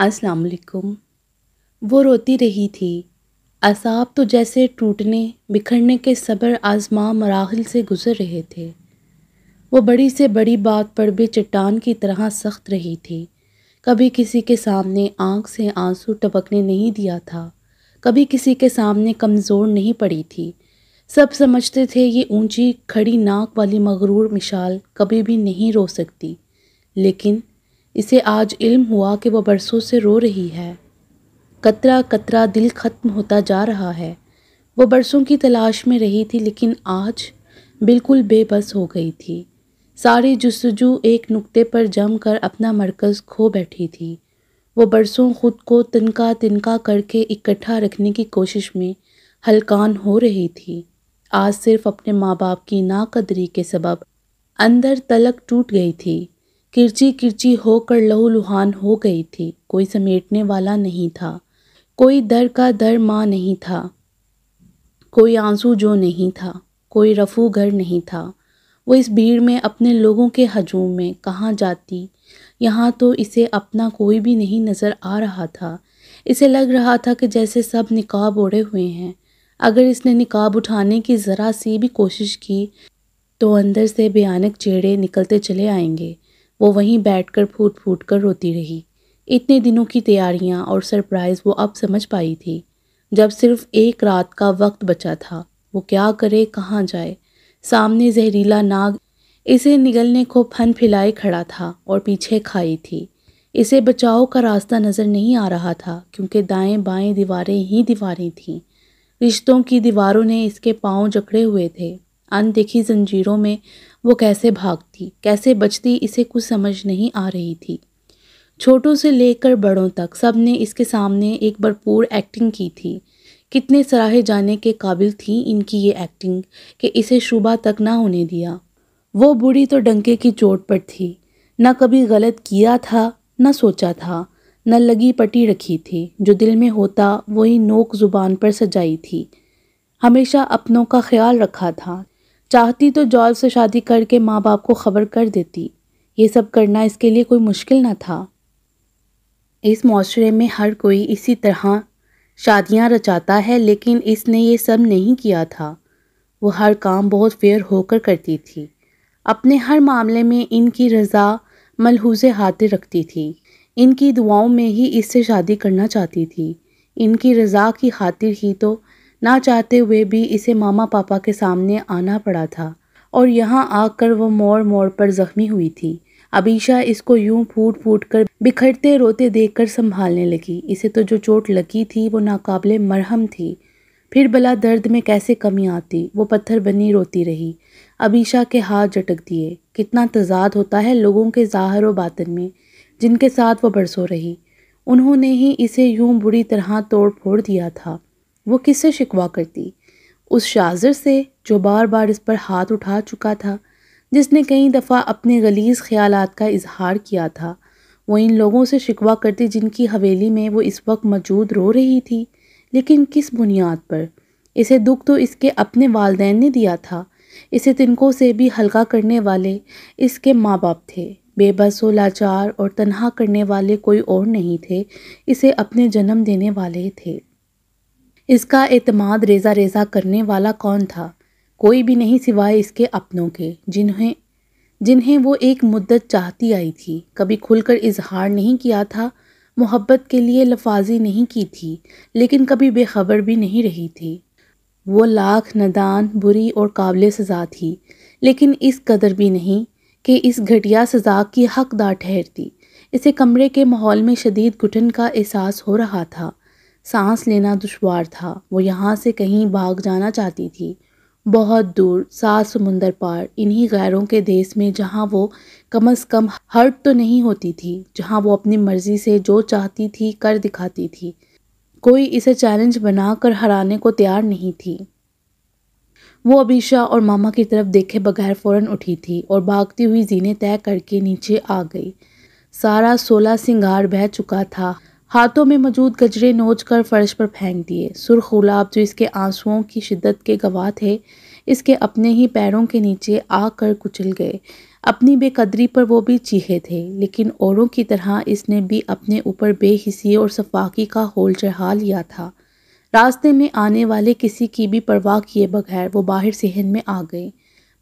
असलकुम वो रोती रही थी असाब तो जैसे टूटने बिखरने के सब्र आजमा मराहल से गुज़र रहे थे वो बड़ी से बड़ी बात पर भी चट्टान की तरह सख्त रही थी कभी किसी के सामने आँख से आंसू टपकने नहीं दिया था कभी किसी के सामने कमज़ोर नहीं पड़ी थी सब समझते थे ये ऊंची खड़ी नाक वाली मगरूर मिशाल कभी भी नहीं रो सकती लेकिन इसे आज इल्म हुआ कि वह बरसों से रो रही है कतरा कतरा दिल ख़त्म होता जा रहा है वो बरसों की तलाश में रही थी लेकिन आज बिल्कुल बेबस हो गई थी सारी जस्तजू एक नुक्ते पर जम कर अपना मरकज़ खो बैठी थी वो बरसों ख़ुद को तिनका तिनका करके इकट्ठा रखने की कोशिश में हलकान हो रही थी आज सिर्फ अपने माँ बाप की नाकदरी के सबब अंदर तलक टूट गई थी किरची किरची होकर लहूलुहान हो गई थी कोई समेटने वाला नहीं था कोई दर का दर माँ नहीं था कोई आंसू जो नहीं था कोई रफू घर नहीं था वो इस भीड़ में अपने लोगों के हजूम में कहाँ जाती यहाँ तो इसे अपना कोई भी नहीं नज़र आ रहा था इसे लग रहा था कि जैसे सब निकाब ओढ़े हुए हैं अगर इसने निकाब उठाने की ज़रा सी भी कोशिश की तो अंदर से भयानक चेड़े निकलते चले आएंगे वो वहीं बैठकर फूट फूट कर रोती रही इतने दिनों की तैयारियां और सरप्राइज़ वो अब समझ पाई थी जब सिर्फ एक रात का वक्त बचा था वो क्या करे कहाँ जाए सामने जहरीला नाग इसे निगलने को फन फिलाए खड़ा था और पीछे खाई थी इसे बचाव का रास्ता नज़र नहीं आ रहा था क्योंकि दाएं बाएं दीवारें ही दीवारें थीं रिश्तों की दीवारों ने इसके पांव जकड़े हुए थे अनदेखी जंजीरों में वो कैसे भागती कैसे बचती इसे कुछ समझ नहीं आ रही थी छोटों से लेकर बड़ों तक सब ने इसके सामने एक भरपूर एक्टिंग की थी कितने सराहे जाने के काबिल थी इनकी ये एक्टिंग कि इसे शुबा तक ना होने दिया वो बूढ़ी तो डंके की चोट पर थी न कभी गलत किया था न सोचा था न लगी पटी रखी थी जो दिल में होता वही नोक ज़ुबान पर सजाई थी हमेशा अपनों का ख्याल रखा था चाहती तो जॉर्ज से शादी करके माँ बाप को खबर कर देती ये सब करना इसके लिए कोई मुश्किल ना था इस माशरे में हर कोई इसी तरह शादियाँ रचाता है लेकिन इसने ये सब नहीं किया था वो हर काम बहुत फेयर होकर करती थी अपने हर मामले में इनकी रज़ा मलहूज हाथे रखती थी इनकी दुआओं में ही इससे शादी करना चाहती थी इनकी रज़ा की खातिर ही तो ना चाहते हुए भी इसे मामा पापा के सामने आना पड़ा था और यहाँ आकर वह मोड़ मोड़ पर जख्मी हुई थी अबीशा इसको यूं फूट फूट कर बिखरते रोते देखकर संभालने लगी इसे तो जो चोट लगी थी वो नाकाबले मरहम थी फिर भला दर्द में कैसे कमी आती वो पत्थर बनी रोती रही अबीशा के हाथ झटक दिए कितना तजाद होता है लोगों के ज़ाहर व बातन में जिनके साथ वो बरसों रही उन्होंने ही इसे यूं बुरी तरह तोड़ फोड़ दिया था वो किससे शिकवा करती उस शाजर से जो बार बार इस पर हाथ उठा चुका था जिसने कई दफ़ा अपने गलीज़ ख्याल का इजहार किया था वो इन लोगों से शिकवा करती जिनकी हवेली में वो इस वक्त मौजूद रो रही थी लेकिन किस बुनियाद पर इसे दुख तो इसके अपने वालदेन ने दिया था इसे तिनकों से भी हल्का करने वाले इसके माँ बाप थे बेबस व लाचार और तनहा करने वाले कोई और नहीं थे इसे अपने जन्म देने वाले थे इसका एतमाद रेजा रेजा करने वाला कौन था कोई भी नहीं सिवाय इसके अपनों के जिन्हें जिन्हें वो एक मुद्दत चाहती आई थी कभी खुलकर इजहार नहीं किया था मोहब्बत के लिए लफाजी नहीं की थी लेकिन कभी बेखबर भी नहीं रही थी वो लाख नदान बुरी और काबिल सज़ा थी लेकिन इस कदर भी नहीं कि इस घटिया सज़ा की हकदार ठहरती इसे कमरे के माहौल में शदीद घुटन का एहसास हो रहा था सांस लेना दुशवार था वो यहाँ से कहीं भाग जाना चाहती थी बहुत दूर सात समुंदर पार इन्हीं गैरों के देश में जहाँ वो कम अज़ कम हर्ट तो नहीं होती थी जहाँ वो अपनी मर्जी से जो चाहती थी कर दिखाती थी कोई इसे चैलेंज बना कर हराने को तैयार नहीं थी वो अबीशा और मामा की तरफ देखे बगैर फ़ौरन उठी थी और भागती हुई जीने तय करके नीचे आ गई सारा सोलह सिंगार बह चुका था हाथों में मौजूद गजरे नोच कर फर्श पर फेंक दिए सुर्ख गुलाब जो इसके आंसुओं की शिद्दत के गवाह थे इसके अपने ही पैरों के नीचे आकर कुचल गए अपनी बेकदरी पर वो भी चीहे थे लेकिन औरों की तरह इसने भी अपने ऊपर बेहिसी और सफाकी का होल चढ़ा लिया था रास्ते में आने वाले किसी की भी परवाह किए बगैर वो बाहर सहन में आ गए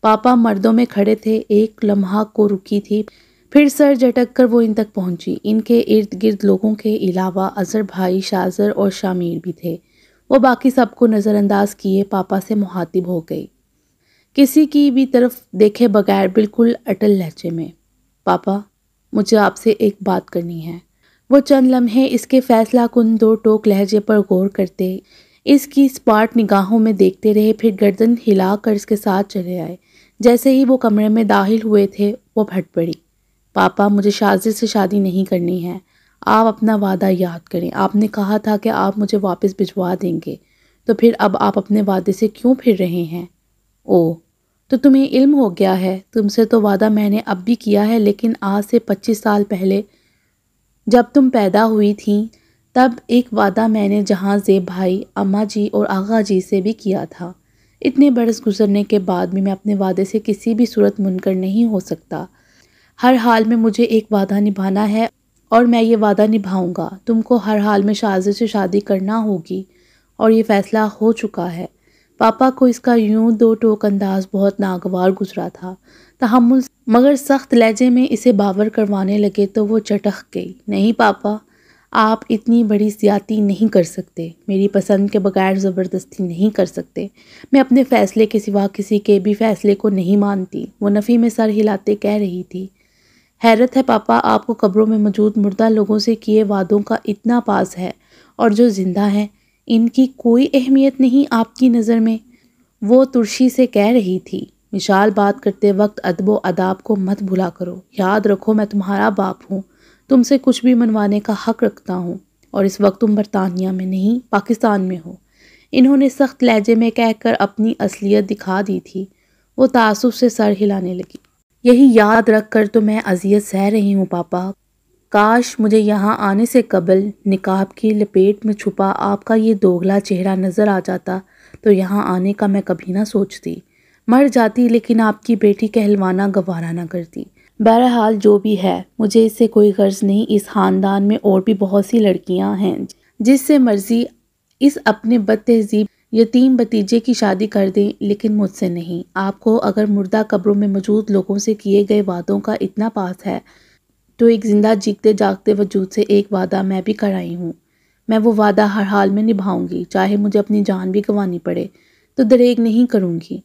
पापा मर्दों में खड़े थे एक लम्हा को रुकी थी फिर सर झटक कर वो इन तक पहुंची इनके इर्द गिर्द लोगों के अलावा अजहर भाई शाजर और शामिर भी थे वो बाकी सबको नज़रअंदाज किए पापा से मुहातिब हो गई किसी की भी तरफ देखे बगैर बिल्कुल अटल लहजे में पापा मुझे आपसे एक बात करनी है वो चंद लम्हे इसके फैसला कुन दो टोक लहजे पर गौर करते इसकी स्पार्ट निगाहों में देखते रहे फिर गर्दन हिला कर इसके साथ चले आए जैसे ही वो कमरे में दाखिल हुए थे वो भट पड़ी पापा मुझे शाजी से शादी नहीं करनी है आप अपना वादा याद करें आपने कहा था कि आप मुझे वापस भिजवा देंगे तो फिर अब आप अपने वादे से क्यों फिर रहे हैं ओ तो तुम्हें इल्म हो गया है तुमसे तो वादा मैंने अब भी किया है लेकिन आज से पच्चीस साल पहले जब तुम पैदा हुई थी तब एक वादा मैंने जहाँ जेब भाई अम्मा जी और आगा जी से भी किया था इतने बरस गुजरने के बाद भी मैं अपने वादे से किसी भी सूरत मुनकर नहीं हो सकता हर हाल में मुझे एक वादा निभाना है और मैं ये वादा निभाऊंगा तुमको हर हाल में शाजी से शादी करना होगी और ये फ़ैसला हो चुका है पापा को इसका यूं दो टोक अंदाज बहुत नागवार गुजरा था तहमुल मगर सख्त लहजे में इसे बावर करवाने लगे तो वो चटक गई नहीं पापा आप इतनी बड़ी सियाती नहीं कर सकते मेरी पसंद के बगैर ज़बरदस्ती नहीं कर सकते मैं अपने फ़ैसले के सिवा किसी के भी फ़ैसले को नहीं मानती वो नफ़ी में सर हिलाते कह रही थी हैरत है पापा आपको कब्रों में मौजूद मुर्दा लोगों से किए वादों का इतना पास है और जो ज़िंदा हैं इनकी कोई अहमियत नहीं आपकी नज़र में वो तुर्शी से कह रही थी मिशाल बात करते वक्त अदब व अदाब को मत भुला करो याद रखो मैं तुम्हारा बाप हूँ तुमसे कुछ भी मनवाने का हक रखता हूँ और इस वक्त तुम बरतानिया में नहीं पाकिस्तान में हो इन्होंने सख्त लहजे में कहकर अपनी असलियत दिखा दी थी वो तासुब से सर हिलाने लगी यही याद रख कर तो मैं अजियत सह रही हूँ पापा काश मुझे यहाँ आने से कबल निकाब की लपेट में छुपा आपका ये दोगला चेहरा नज़र आ जाता तो यहाँ आने का मैं कभी ना सोचती मर जाती लेकिन आपकी बेटी कहलवाना गवारा ना करती बहरहाल जो भी है मुझे इससे कोई गर्ज नहीं इस ख़ानदान में और भी बहुत सी लड़कियाँ हैं जिससे मर्ज़ी इस अपने बद तहजीब यतीम भतीजे की शादी कर दें लेकिन मुझसे नहीं आपको अगर मुर्दा कब्रों में मौजूद लोगों से किए गए वादों का इतना पास है तो एक ज़िंदा जीतते जागते वजूद से एक वादा मैं भी कर आई हूँ मैं वो वादा हर हाल में निभाऊंगी चाहे मुझे अपनी जान भी गंवानी पड़े तो दरेग नहीं करूँगी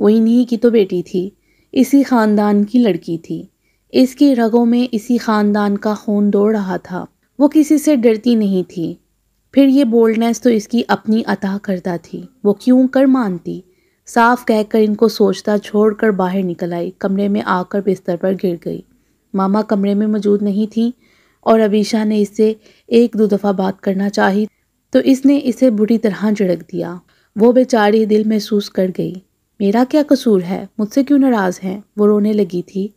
वो इन्हीं की तो बेटी थी इसी ख़ानदान की लड़की थी इसकी रगों में इसी ख़ानदान का खून दौड़ रहा था वो किसी से डरती नहीं थी फिर ये बोल्डनेस तो इसकी अपनी अता करता थी वो क्यों कर मानती साफ कहकर इनको सोचता छोड़कर बाहर निकल आई कमरे में आकर बिस्तर पर गिर गई मामा कमरे में मौजूद नहीं थी और अबीशा ने इससे एक दो दफ़ा बात करना चाही तो इसने इसे बुरी तरह झिड़क दिया वो बेचारी दिल महसूस कर गई मेरा क्या कसूर है मुझसे क्यों नाराज़ हैं वो रोने लगी थी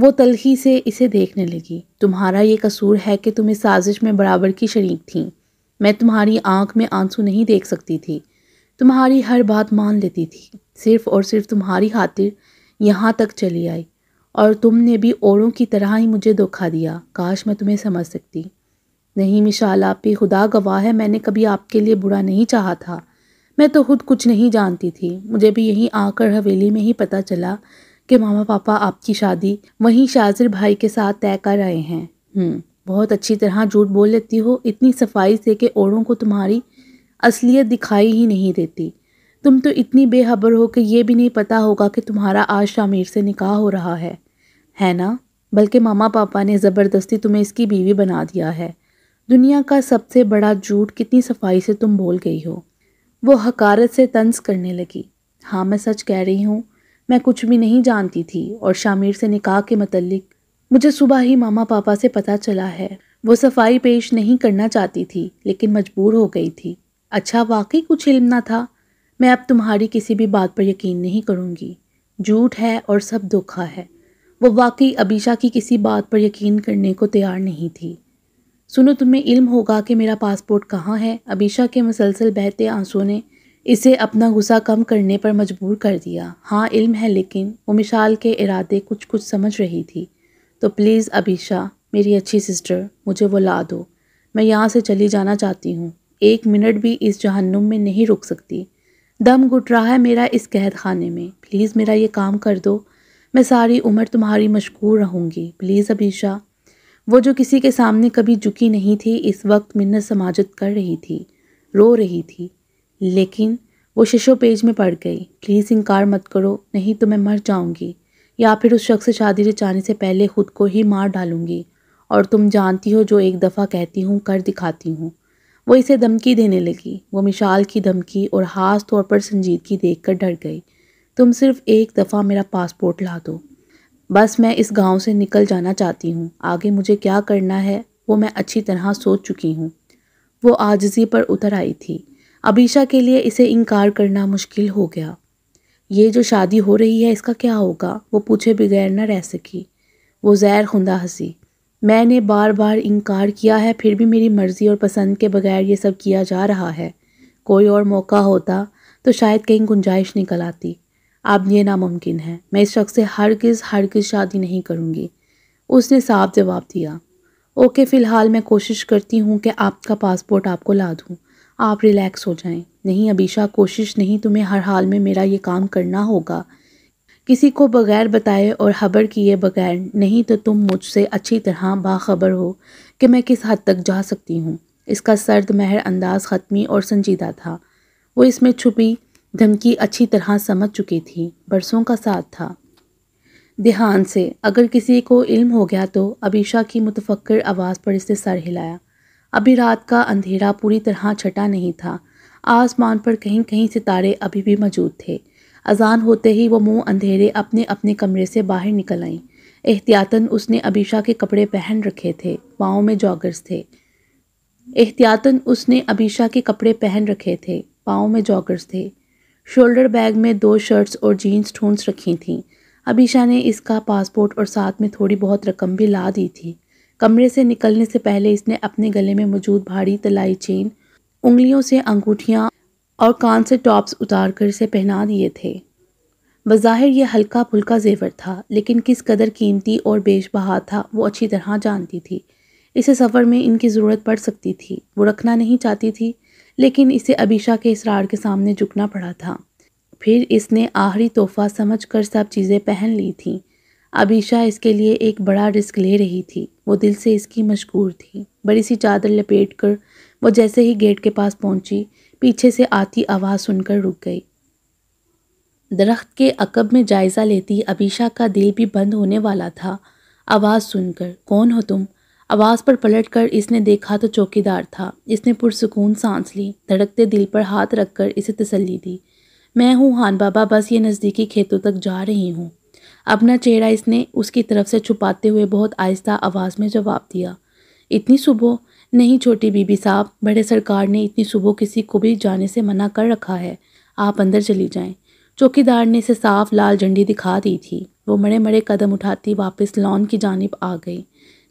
वो तलखी से इसे देखने लगी तुम्हारा ये कसूर है कि तुम इस साजिश में बराबर की शरीक थी मैं तुम्हारी आंख में आंसू नहीं देख सकती थी तुम्हारी हर बात मान लेती थी सिर्फ और सिर्फ तुम्हारी खातिर यहाँ तक चली आई और तुमने भी औरों की तरह ही मुझे धोखा दिया काश मैं तुम्हें समझ सकती नहीं मिशाल आप भी खुदा गवाह है मैंने कभी आपके लिए बुरा नहीं चाहा था मैं तो खुद कुछ नहीं जानती थी मुझे भी यहीं आकर हवेली में ही पता चला कि मामा पापा आपकी शादी वहीं शाजिर भाई के साथ तय कर आए हैं हम्म। बहुत अच्छी तरह झूठ बोल लेती हो इतनी सफाई से कि औरों को तुम्हारी असलियत दिखाई ही नहीं देती तुम तो इतनी बेहबर हो कि ये भी नहीं पता होगा कि तुम्हारा आज शामिर से निकाह हो रहा है है ना बल्कि मामा पापा ने ज़बरदस्ती तुम्हें इसकी बीवी बना दिया है दुनिया का सबसे बड़ा झूठ कितनी सफाई से तुम बोल गई हो वो हकारत से तंज करने लगी हाँ मैं सच कह रही हूँ मैं कुछ भी नहीं जानती थी और शामिर से निकाह के मतलब मुझे सुबह ही मामा पापा से पता चला है वो सफाई पेश नहीं करना चाहती थी लेकिन मजबूर हो गई थी अच्छा वाकई कुछ इल्म ना था मैं अब तुम्हारी किसी भी बात पर यकीन नहीं करूँगी झूठ है और सब धोखा है वो वाकई अबीशा की किसी बात पर यकीन करने को तैयार नहीं थी सुनो तुम्हें इल्म होगा कि मेरा पासपोर्ट कहाँ है अबीशा के मुसलसल बहते आंसू ने इसे अपना गुस्सा कम करने पर मजबूर कर दिया हाँ इल्म है लेकिन वो मिशाल के इरादे कुछ कुछ समझ रही थी तो प्लीज़ अबीशा मेरी अच्छी सिस्टर मुझे वो ला दो मैं यहाँ से चली जाना चाहती हूँ एक मिनट भी इस जहन्नुम में नहीं रुक सकती दम घुट रहा है मेरा इस कैद खाने में प्लीज़ मेरा ये काम कर दो मैं सारी उम्र तुम्हारी मशहूर रहूँगी प्लीज़ अबीशा वो जो किसी के सामने कभी झुकी नहीं थी इस वक्त मिन्नत समाजत कर रही थी रो रही थी लेकिन वो शिशो पेज में पड़ गई प्लीज़ इनकार मत करो नहीं तो मैं मर जाऊँगी या फिर उस शख्स से शादी रचाने से पहले खुद को ही मार डालूंगी और तुम जानती हो जो एक दफ़ा कहती हूँ कर दिखाती हूँ वो इसे धमकी देने लगी वो मिशाल की धमकी और ख़ास तौर पर संजीदगी देख कर डर गई तुम सिर्फ एक दफ़ा मेरा पासपोर्ट ला दो बस मैं इस गांव से निकल जाना चाहती हूँ आगे मुझे क्या करना है वो मैं अच्छी तरह सोच चुकी हूँ वो आजजी पर उतर आई थी अबीशा के लिए इसे इनकार करना मुश्किल हो गया ये जो शादी हो रही है इसका क्या होगा वो पूछे बगैर ना रह सकी वो जैर खुंदा हंसी मैंने बार बार इनकार किया है फिर भी मेरी मर्ज़ी और पसंद के बगैर ये सब किया जा रहा है कोई और मौका होता तो शायद कहीं गुंजाइश निकल आती अब ये नामुमकिन है मैं इस शख्स से हर किस शादी नहीं करूँगी उसने साफ जवाब दिया ओके फ़िलहाल मैं कोशिश करती हूँ कि आपका पासपोर्ट आपको ला दूँ आप रिलैक्स हो जाएं नहीं अबीशा कोशिश नहीं तुम्हें हर हाल में मेरा ये काम करना होगा किसी को बगैर बताए और खबर किए बगैर नहीं तो तुम मुझसे अच्छी तरह बाखबर हो कि मैं किस हद तक जा सकती हूँ इसका सर्द महर अंदाज ख़त्मी और संजीदा था वो इसमें छुपी धमकी अच्छी तरह समझ चुकी थी बरसों का साथ था ध्यान से अगर किसी को इल्म हो गया तो अबीशा की मुतफक्र आवाज़ पर इसने सर हिलाया अभी रात का अंधेरा पूरी तरह छटा नहीं था आसमान पर कहीं कहीं सितारे अभी भी मौजूद थे अजान होते ही वो मुंह अंधेरे अपने अपने कमरे से बाहर निकल आईं एहतियातन उसने अबीशा के कपड़े पहन रखे थे पाँव में जॉगर्स थे एहतियातन उसने अबीशा के कपड़े पहन रखे थे पाँव में जॉगर्स थे शोल्डर बैग में दो शर्ट्स और जीन्स ठूंस रखी थीं अबीशा ने इसका पासपोर्ट और साथ में थोड़ी बहुत रकम भी ला दी थी कमरे से निकलने से पहले इसने अपने गले में मौजूद भारी तलाई चेन उंगलियों से अंगूठियाँ और कान से टॉप्स उतार कर इसे पहना दिए थे बज़ाहिर यह हल्का फुल्का जेवर था लेकिन किस कदर कीमती और बेश बहा था वो अच्छी तरह जानती थी इसे सफ़र में इनकी ज़रूरत पड़ सकती थी वो रखना नहीं चाहती थी लेकिन इसे अबीशा के इसरार के सामने झुकना पड़ा था फिर इसने आखिरी तोहफा समझ कर सब चीज़ें पहन ली थीं अबीशा इसके लिए एक बड़ा रिस्क ले रही थी वो दिल से इसकी मशहूर थी बड़ी सी चादर लपेट कर वो जैसे ही गेट के पास पहुंची पीछे से आती आवाज़ सुनकर रुक गई दरख्त के अकब में जायज़ा लेती अबीशा का दिल भी बंद होने वाला था आवाज़ सुनकर कौन हो तुम आवाज़ पर पलट कर इसने देखा तो चौकीदार था इसने पुरसकून सांस ली धड़कते दिल पर हाथ रखकर इसे तसल्ली दी मैं हूँ हान बाबा बस ये नज़दीकी खेतों तक जा रही हूँ अपना चेहरा इसने उसकी तरफ से छुपाते हुए बहुत आहिस्ता आवाज़ में जवाब दिया इतनी सुबह नहीं छोटी बीबी साहब बड़े सरकार ने इतनी सुबह किसी को भी जाने से मना कर रखा है आप अंदर चली जाएं चौकीदार ने इसे साफ लाल झंडी दिखा दी थी वो मड़े मड़े कदम उठाती वापस लॉन की जानब आ गई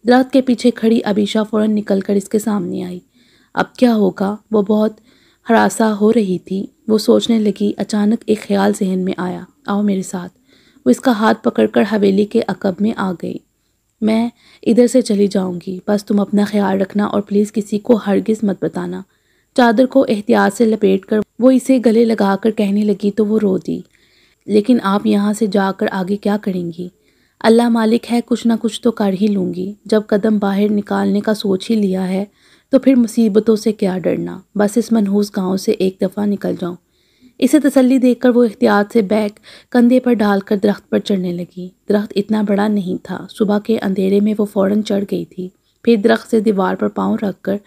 दरख्त के पीछे खड़ी अबीशा फ़ौरन निकल कर इसके सामने आई अब क्या होगा वो बहुत हरासा हो रही थी वो सोचने लगी अचानक एक ख्याल जहन में आया आओ मेरे साथ वो इसका हाथ पकड़कर हवेली के अकब में आ गई मैं इधर से चली जाऊंगी बस तुम अपना ख्याल रखना और प्लीज़ किसी को हरगिज़ मत बताना चादर को एहतियात से लपेट कर वो इसे गले लगाकर कहने लगी तो वो रो दी लेकिन आप यहाँ से जाकर आगे क्या करेंगी अल्लाह मालिक है कुछ ना कुछ तो कर ही लूँगी जब कदम बाहर निकालने का सोच ही लिया है तो फिर मुसीबतों से क्या डरना बस इस मनहूस गांव से एक दफ़ा निकल जाऊँ इसे तसल्ली देखकर वो एहतियात से बैग कंधे पर डालकर दरख्त पर चढ़ने लगी दरख्त इतना बड़ा नहीं था सुबह के अंधेरे में वो फ़ौरन चढ़ गई थी फिर दरख्त से दीवार पर पाँव रखकर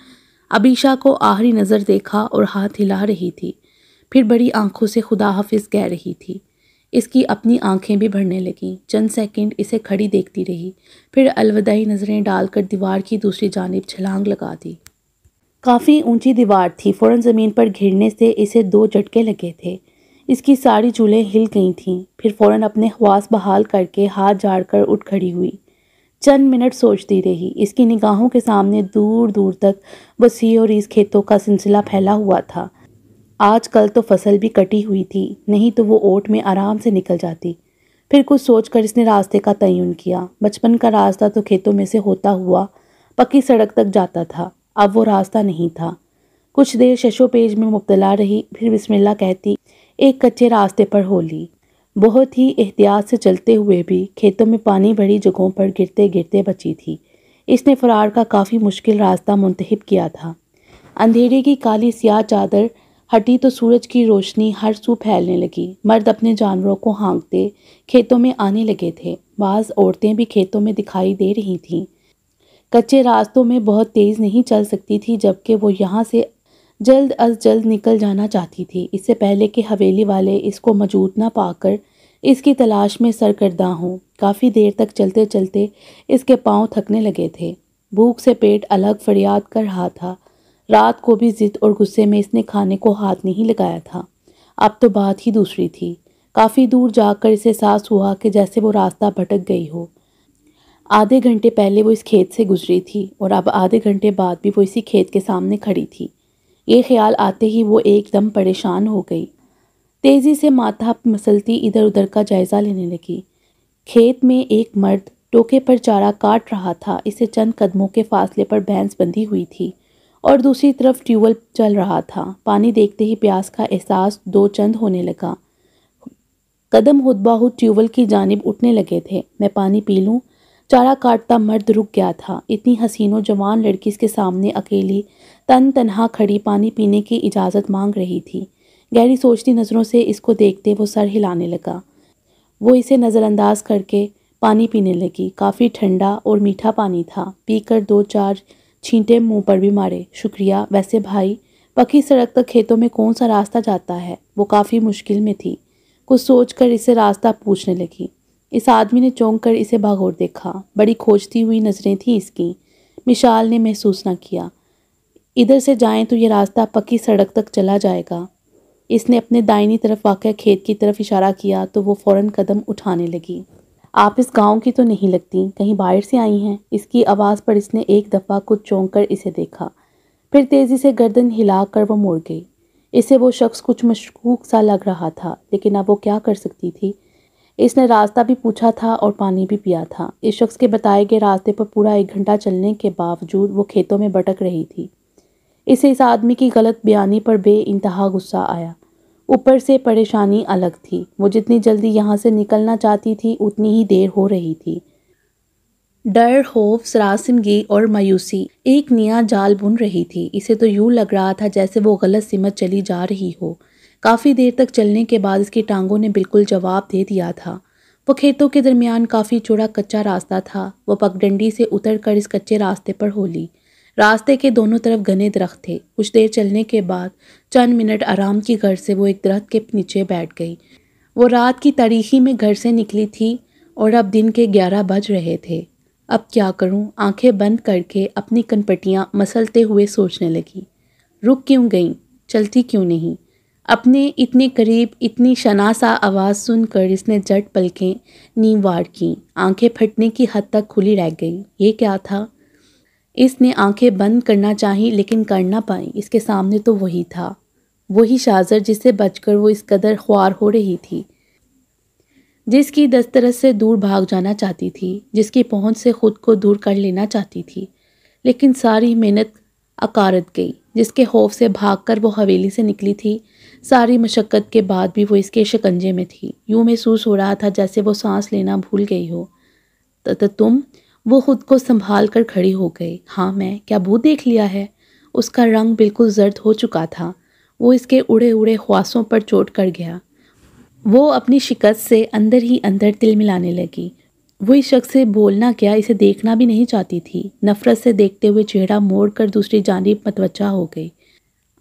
अबीशा को आहरी नज़र देखा और हाथ हिला रही थी फिर बड़ी आंखों से खुदा हाफिज कह रही थी इसकी अपनी आंखें भी भरने लगीं चंद सेकंड इसे खड़ी देखती रही फिर अलविदाई नज़रें डालकर दीवार की दूसरी जानब छलांग लगा दी काफ़ी ऊंची दीवार थी फ़ौरन ज़मीन पर घिरने से इसे दो झटके लगे थे इसकी सारी चूल्हें हिल गई थीं फिर फ़ौरन अपने ख्वास बहाल करके हाथ कर उठ खड़ी हुई चंद मिनट सोचती रही इसकी निगाहों के सामने दूर दूर तक वसी और इस खेतों का सिलसिला फैला हुआ था आज कल तो फसल भी कटी हुई थी नहीं तो वो ओट में आराम से निकल जाती फिर कुछ सोचकर इसने रास्ते का तयन किया बचपन का रास्ता तो खेतों में से होता हुआ पक्की सड़क तक जाता था अब वो रास्ता नहीं था कुछ देर शशोपेज में मुबतला रही फिर बिस्मिल्ला कहती एक कच्चे रास्ते पर होली बहुत ही एहतियात से चलते हुए भी खेतों में पानी भरी जगहों पर गिरते गिरते बची थी इसने फरार का काफ़ी मुश्किल रास्ता मुंतब किया था अंधेरे की काली सियाह चादर हटी तो सूरज की रोशनी हर सू फैलने लगी मर्द अपने जानवरों को हाँकते खेतों में आने लगे थे बाज़ औरतें भी खेतों में दिखाई दे रही थीं कच्चे रास्तों में बहुत तेज़ नहीं चल सकती थी जबकि वो यहाँ से जल्द अज जल्द निकल जाना चाहती थी इससे पहले कि हवेली वाले इसको मौजूद ना पाकर इसकी तलाश में सरकर्दा हों काफ़ी देर तक चलते चलते इसके पाँव थकने लगे थे भूख से पेट अलग फरियाद कर रहा था रात को भी जिद और गुस्से में इसने खाने को हाथ नहीं लगाया था अब तो बात ही दूसरी थी काफ़ी दूर जाकर इसे सास हुआ कि जैसे वो रास्ता भटक गई हो आधे घंटे पहले वो इस खेत से गुजरी थी और अब आधे घंटे बाद भी वो इसी खेत के सामने खड़ी थी ये ख्याल आते ही वो एकदम परेशान हो गई तेज़ी से माथा मसलती इधर उधर का जायज़ा लेने लगी खेत में एक मर्द टोके पर चारा काट रहा था इसे चंद कदमों के फासले पर भैंस बंधी हुई थी और दूसरी तरफ ट्यूबवेल चल रहा था पानी देखते ही प्यास का एहसास दो चंद होने लगा कदम हद बाहुद ट्यूबवेल की जानब उठने लगे थे मैं पानी पी लूँ चारा काटता मर्द रुक गया था इतनी हसीनों जवान लड़की इसके सामने अकेली तन तनहा खड़ी पानी पीने की इजाज़त मांग रही थी गहरी सोचती नज़रों से इसको देखते वो सर हिलाने लगा वो इसे नज़रअंदाज करके पानी पीने लगी काफ़ी ठंडा और मीठा पानी था पीकर दो चार छींटे मुंह पर भी मारे शुक्रिया वैसे भाई पक्की सड़क तक खेतों में कौन सा रास्ता जाता है वो काफ़ी मुश्किल में थी कुछ सोच कर इसे रास्ता पूछने लगी इस आदमी ने चौंक कर इसे भागौर देखा बड़ी खोजती हुई नज़रें थीं इसकी मिशाल ने महसूस ना किया इधर से जाएं तो ये रास्ता पक्की सड़क तक चला जाएगा इसने अपने दाइनी तरफ वाक़ खेत की तरफ इशारा किया तो वो फ़ौर कदम उठाने लगी आप इस गांव की तो नहीं लगती कहीं बाहर से आई हैं इसकी आवाज़ पर इसने एक दफ़ा कुछ चौंक कर इसे देखा फिर तेज़ी से गर्दन हिला कर वो मुड़ गई इसे वो शख्स कुछ मशकूक सा लग रहा था लेकिन अब वो क्या कर सकती थी इसने रास्ता भी पूछा था और पानी भी पिया था इस शख्स के बताए गए रास्ते पर पूरा एक घंटा चलने के बावजूद वो खेतों में भटक रही थी इसे इस आदमी की गलत बयानी पर बे इंतहा गुस्सा आया ऊपर से परेशानी अलग थी वो जितनी जल्दी यहाँ से निकलना चाहती थी उतनी ही देर हो रही थी डर होफ सरासमगी और मायूसी एक नया जाल बुन रही थी इसे तो यूं लग रहा था जैसे वो गलत सिमत चली जा रही हो काफ़ी देर तक चलने के बाद इसकी टांगों ने बिल्कुल जवाब दे दिया था वो खेतों के दरमियान काफ़ी चौड़ा कच्चा रास्ता था वो पगडंडी से उतर कर इस कच्चे रास्ते पर होली रास्ते के दोनों तरफ घने दरख्त थे कुछ देर चलने के बाद चंद मिनट आराम की घर से वो एक दरख्त के नीचे बैठ गई वो रात की तारीखी में घर से निकली थी और अब दिन के ग्यारह बज रहे थे अब क्या करूं? आंखें बंद करके अपनी कनपटियाँ मसलते हुए सोचने लगी रुक क्यों गई चलती क्यों नहीं अपने इतने करीब इतनी शनासा आवाज़ सुनकर इसने जट पलकें वार की आंखें फटने की हद तक खुली रह गई ये क्या था इसने आंखें बंद करना चाही लेकिन कर ना पाई इसके सामने तो वही था वही शाजर जिससे बचकर वो इस कदर ख्वार हो रही थी जिसकी दस्तरस से दूर भाग जाना चाहती थी जिसकी पहुंच से खुद को दूर कर लेना चाहती थी लेकिन सारी मेहनत अकारत गई जिसके खौफ से भागकर वो हवेली से निकली थी सारी मशक्क़त के बाद भी वो इसके शिकंजे में थी यूँ महसूस हो रहा था जैसे वो सांस लेना भूल गई हो तो तुम वो खुद को संभाल कर खड़ी हो गई हाँ मैं क्या भूत देख लिया है उसका रंग बिल्कुल जर्द हो चुका था वो इसके उड़े उड़े ख्वासों पर चोट कर गया वो अपनी शिकस्त से अंदर ही अंदर तिल मिलाने लगी वो इस शख्स से बोलना क्या इसे देखना भी नहीं चाहती थी नफ़रत से देखते हुए चेहरा मोड़ कर दूसरी जानब मतवचा हो गई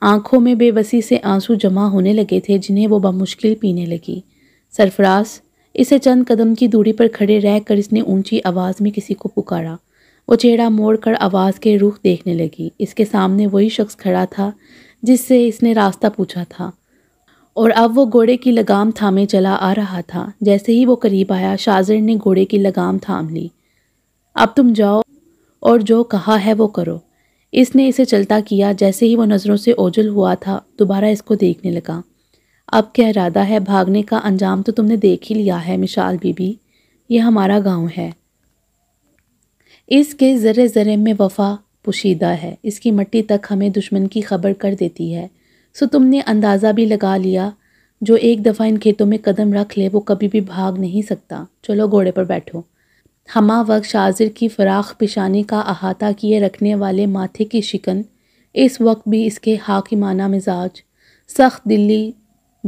आंखों में बेबसी से आंसू जमा होने लगे थे जिन्हें वो बमुश्किल पीने लगी सरफराज इसे चंद कदम की दूरी पर खड़े रह कर इसने ऊंची आवाज़ में किसी को पुकारा वो चेहरा मोड़ कर आवाज़ के रुख देखने लगी इसके सामने वही शख्स खड़ा था जिससे इसने रास्ता पूछा था और अब वो घोड़े की लगाम थामे चला आ रहा था जैसे ही वो करीब आया शाजिर ने घोड़े की लगाम थाम ली अब तुम जाओ और जो कहा है वो करो इसने इसे चलता किया जैसे ही वह नज़रों से ओझल हुआ था दोबारा इसको देखने लगा अब क्या इरादा है भागने का अंजाम तो तुमने देख ही लिया है मिशाल बीबी यह हमारा गांव है इसके ज़र्रे ज़र्रे में वफा पोशीदा है इसकी मट्टी तक हमें दुश्मन की खबर कर देती है सो तुमने अंदाज़ा भी लगा लिया जो एक दफ़ा इन खेतों में कदम रख ले वो कभी भी भाग नहीं सकता चलो घोड़े पर बैठो हमा वक्त शाजिर की फ़राख पेशानी का अहाता किए रखने वाले माथे की शिकन इस वक्त भी इसके हाकिमाना मिजाज सख्त दिल्ली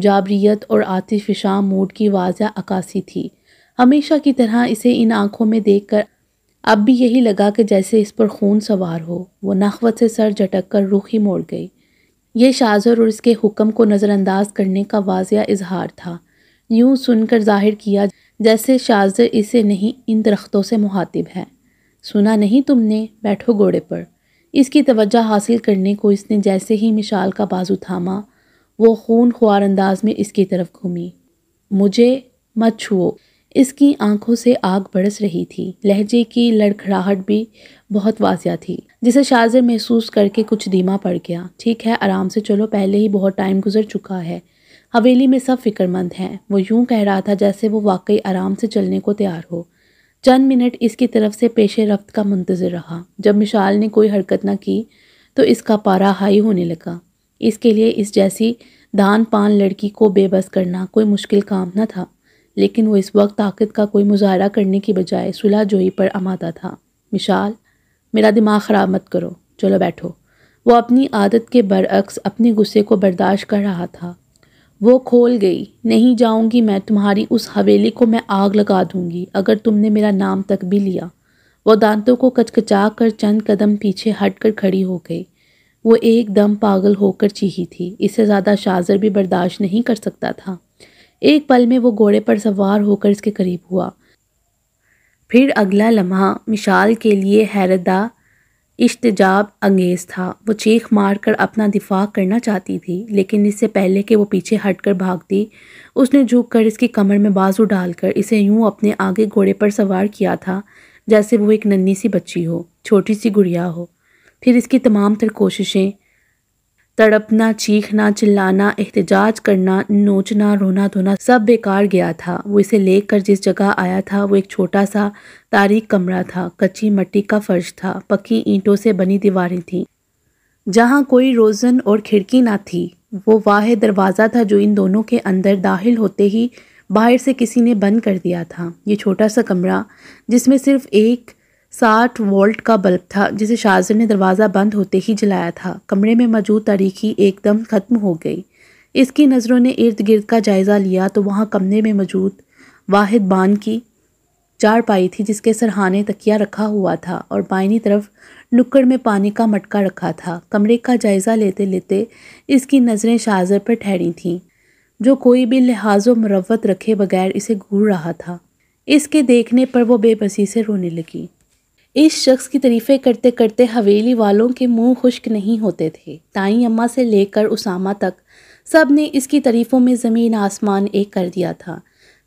जाबरीत और आतिफ शाम मूड की वाजा अक्सी थी हमेशा की तरह इसे इन आँखों में देख कर अब भी यही लगा कि जैसे इस पर खून सवार हो वह नखवत से सर झटक कर रुख ही मोड़ गई ये शाजर और इसके हुक्म को नज़रअंदाज करने का वाजिया इजहार था यूँ सुनकर जाहिर किया जैसे शाजर इसे नहीं इन दरख्तों से मुहातिब है सुना नहीं तुमने बैठो घोड़े पर इसकी तवज्जो हासिल करने को इसने जैसे ही मिशाल का बाजू थामा वो खून ख्वार अंदाज में इसकी तरफ घूमी मुझे मत छुओ इसकी आंखों से आग बरस रही थी लहजे की लड़खड़ाहट भी बहुत वाजिया थी जिसे शाजर महसूस करके कुछ धीमा पड़ गया ठीक है आराम से चलो पहले ही बहुत टाइम गुजर चुका है हवेली में सब फिक्रमंद हैं वो यूं कह रहा था जैसे वो वाकई आराम से चलने को तैयार हो चंद मिनट इसकी तरफ से पेशे रफ्त का मंतज़र रहा जब मिशाल ने कोई हरकत ना की तो इसका पारा हाई होने लगा इसके लिए इस जैसी दान पान लड़की को बेबस करना कोई मुश्किल काम न था लेकिन वो इस वक्त ताकत का कोई मुजाहरा करने की बजाय सुलह जोई पर आमादा था मिशाल मेरा दिमाग ख़राब मत करो चलो बैठो वो अपनी आदत के बरअक्स अपने गुस्से को बर्दाश्त कर रहा था वो खोल गई नहीं जाऊंगी मैं तुम्हारी उस हवेली को मैं आग लगा दूंगी अगर तुमने मेरा नाम तक भी लिया वो दांतों को कचकचा कर चंद कदम पीछे हट कर खड़ी हो गई वो एकदम पागल होकर चीही थी इससे ज़्यादा शाजर भी बर्दाश्त नहीं कर सकता था एक पल में वो घोड़े पर सवार होकर इसके करीब हुआ फिर अगला लम्हा मिशाल के लिए हैरदा इश्तजाब अंगेज़ था वो चीख मार कर अपना दिफा करना चाहती थी लेकिन इससे पहले कि वो पीछे हट कर भागती उसने झुक कर इसकी कमर में बाजू डालकर इसे यूं अपने आगे घोड़े पर सवार किया था जैसे वो एक नन्ही सी बच्ची हो छोटी सी गुड़िया हो फिर इसकी तमाम तर कोशिशें तड़पना चीखना चिल्लाना एहतजाज करना नोचना रोना धोना सब बेकार गया था वो इसे लेकर जिस जगह आया था वो एक छोटा सा तारीख कमरा था कच्ची मट्टी का फर्श था पक्की ईंटों से बनी दीवारें थीं जहाँ कोई रोज़न और खिड़की ना थी वो वाह दरवाज़ा था जो इन दोनों के अंदर दाखिल होते ही बाहर से किसी ने बंद कर दिया था ये छोटा सा कमरा जिसमें सिर्फ एक साठ वोल्ट का बल्ब था जिसे शाजर ने दरवाज़ा बंद होते ही जलाया था कमरे में मौजूद तारीखी एकदम ख़त्म हो गई इसकी नज़रों ने इर्द गिर्द का जायज़ा लिया तो वहाँ कमरे में मौजूद वाहिद बान की चार पाई थी जिसके सरहाने तकिया रखा हुआ था और बाइनी तरफ नुक्कड़ में पानी का मटका रखा था कमरे का जायज़ा लेते लेते इसकी नज़रें शाजर पर ठहरी थीं जो कोई भी लिहाज व मरवत रखे बगैर इसे घूर रहा था इसके देखने पर वो बेबसी से रोने लगी इस शख्स की तरीफ़ें करते करते हवेली वालों के मुंह खुश्क नहीं होते थे ताई अम्मा से लेकर उसामा तक सब ने इसकी तरीफ़ों में ज़मीन आसमान एक कर दिया था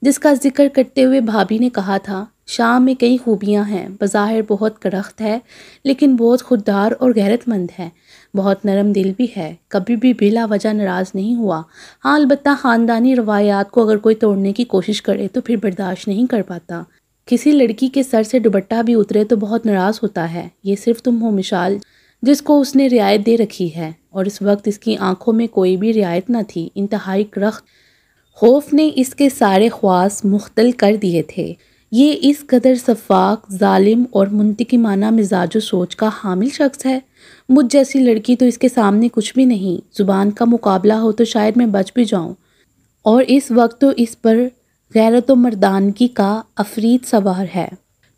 जिसका जिक्र करते हुए भाभी ने कहा था शाम में कई खूबियां हैं बज़ाहिर बहुत करख्त है लेकिन बहुत खुददार और गैरतमंद है बहुत नरम दिल भी है कभी भी बिला वजह नाराज़ नहीं हुआ हाँ अलबत् ख़ानदानी रवायात को अगर कोई तोड़ने की कोशिश करे तो फिर बर्दाश्त नहीं कर पाता किसी लड़की के सर से दुबट्टा भी उतरे तो बहुत नाराज़ होता है ये सिर्फ तुम हो मिशाल जिसको उसने रियायत दे रखी है और इस वक्त इसकी आंखों में कोई भी रियायत न थी इंतहाई रख्त खौफ ने इसके सारे ख्वास मुख्तल कर दिए थे ये इस कदर शफाक ालिम और मुंतकमाना मिजाज सोच का हामिल शख्स है मुझ जैसी लड़की तो इसके सामने कुछ भी नहीं ज़ुबान का मुकाबला हो तो शायद मैं बच भी जाऊँ और इस वक्त तो इस पर गैरत व मर्दानगी का अफरीद सवार है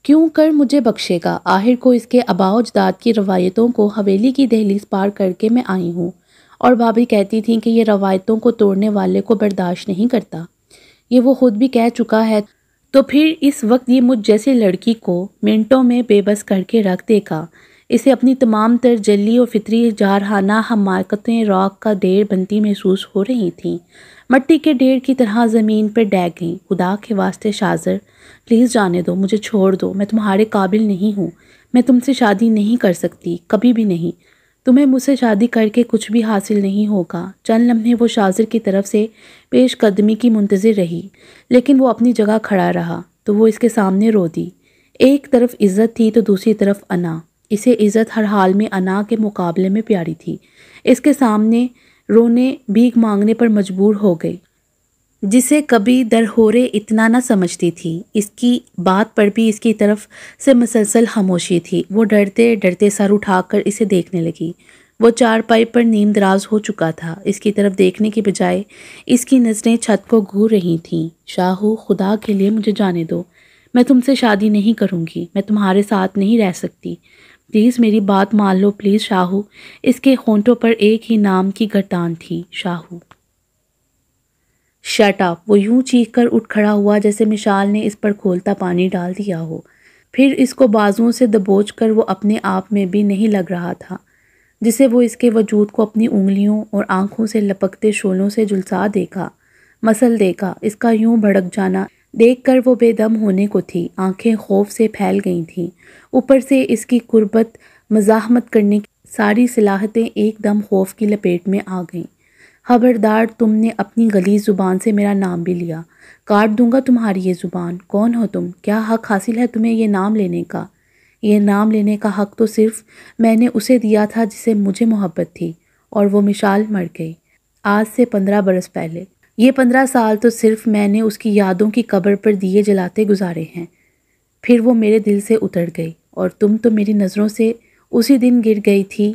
क्यों कर मुझे बख्शेगा आहिर को इसके आबाओ अजदाद की रवायतों को हवेली की दहलीज पार करके मैं आई हूँ और भाभी कहती थी कि यह रवायतों को तोड़ने वाले को बर्दाश्त नहीं करता ये वो खुद भी कह चुका है तो फिर इस वक्त ये मुझ जैसी लड़की को मिनटों में बेबस करके रख देगा इसे अपनी तमाम तर जली और फितरी जारहाना हमारकतें रॉक का देर बनती महसूस हो रही थीं मट्टी के ढेर की तरह ज़मीन पर डह गई खुदा के वास्ते शाजर प्लीज़ जाने दो मुझे छोड़ दो मैं तुम्हारे काबिल नहीं हूँ मैं तुमसे शादी नहीं कर सकती कभी भी नहीं तुम्हें मुझसे शादी करके कुछ भी हासिल नहीं होगा चंद लम्हे वो शाजर की तरफ से पेश कदमी की मुंतज़र रही लेकिन वो अपनी जगह खड़ा रहा तो वो इसके सामने रो दी एक तरफ इज़्ज़त थी तो दूसरी तरफ अना इसे इज़्ज़त हर हाल में अना के मुकाबले में प्यारी थी इसके सामने रोने भीख मांगने पर मजबूर हो गई जिसे कभी दरहोरे इतना ना समझती थी इसकी बात पर भी इसकी तरफ से मसलसल खामोशी थी वो डरते डरते सर उठाकर इसे देखने लगी वो चारपाई पर नींद दराज हो चुका था इसकी तरफ देखने के बजाय इसकी नज़रें छत को घूर रही थीं शाहू खुदा के लिए मुझे जाने दो मैं तुमसे शादी नहीं करूँगी मैं तुम्हारे साथ नहीं रह सकती प्लीज़ मेरी बात मान लो प्लीज़ शाहू इसके होंठों पर एक ही नाम की घटान थी शाहू शट अप वो यूं चीख कर उठ खड़ा हुआ जैसे मिशाल ने इस पर खोलता पानी डाल दिया हो फिर इसको बाजुओं से दबोच कर वो अपने आप में भी नहीं लग रहा था जिसे वो इसके वजूद को अपनी उंगलियों और आंखों से लपकते शोलों से जुलसा देखा मसल देखा इसका यूं भड़क जाना देखकर वो बेदम होने को थी आंखें खौफ से फैल गई थीं ऊपर से इसकी कुर्बत मजाहमत करने की सारी सलाहतें एकदम खौफ की लपेट में आ गईं खबरदार तुमने अपनी गली ज़ुबान से मेरा नाम भी लिया काट दूंगा तुम्हारी ये ज़ुबान कौन हो तुम क्या हक हासिल है तुम्हें यह नाम लेने का यह नाम लेने का हक तो सिर्फ मैंने उसे दिया था जिसे मुझे मोहब्बत थी और वो मिशाल मर गई आज से पंद्रह बरस पहले ये पंद्रह साल तो सिर्फ मैंने उसकी यादों की कब्र पर दिए जलाते गुजारे हैं फिर वो मेरे दिल से उतर गई और तुम तो मेरी नज़रों से उसी दिन गिर गई थी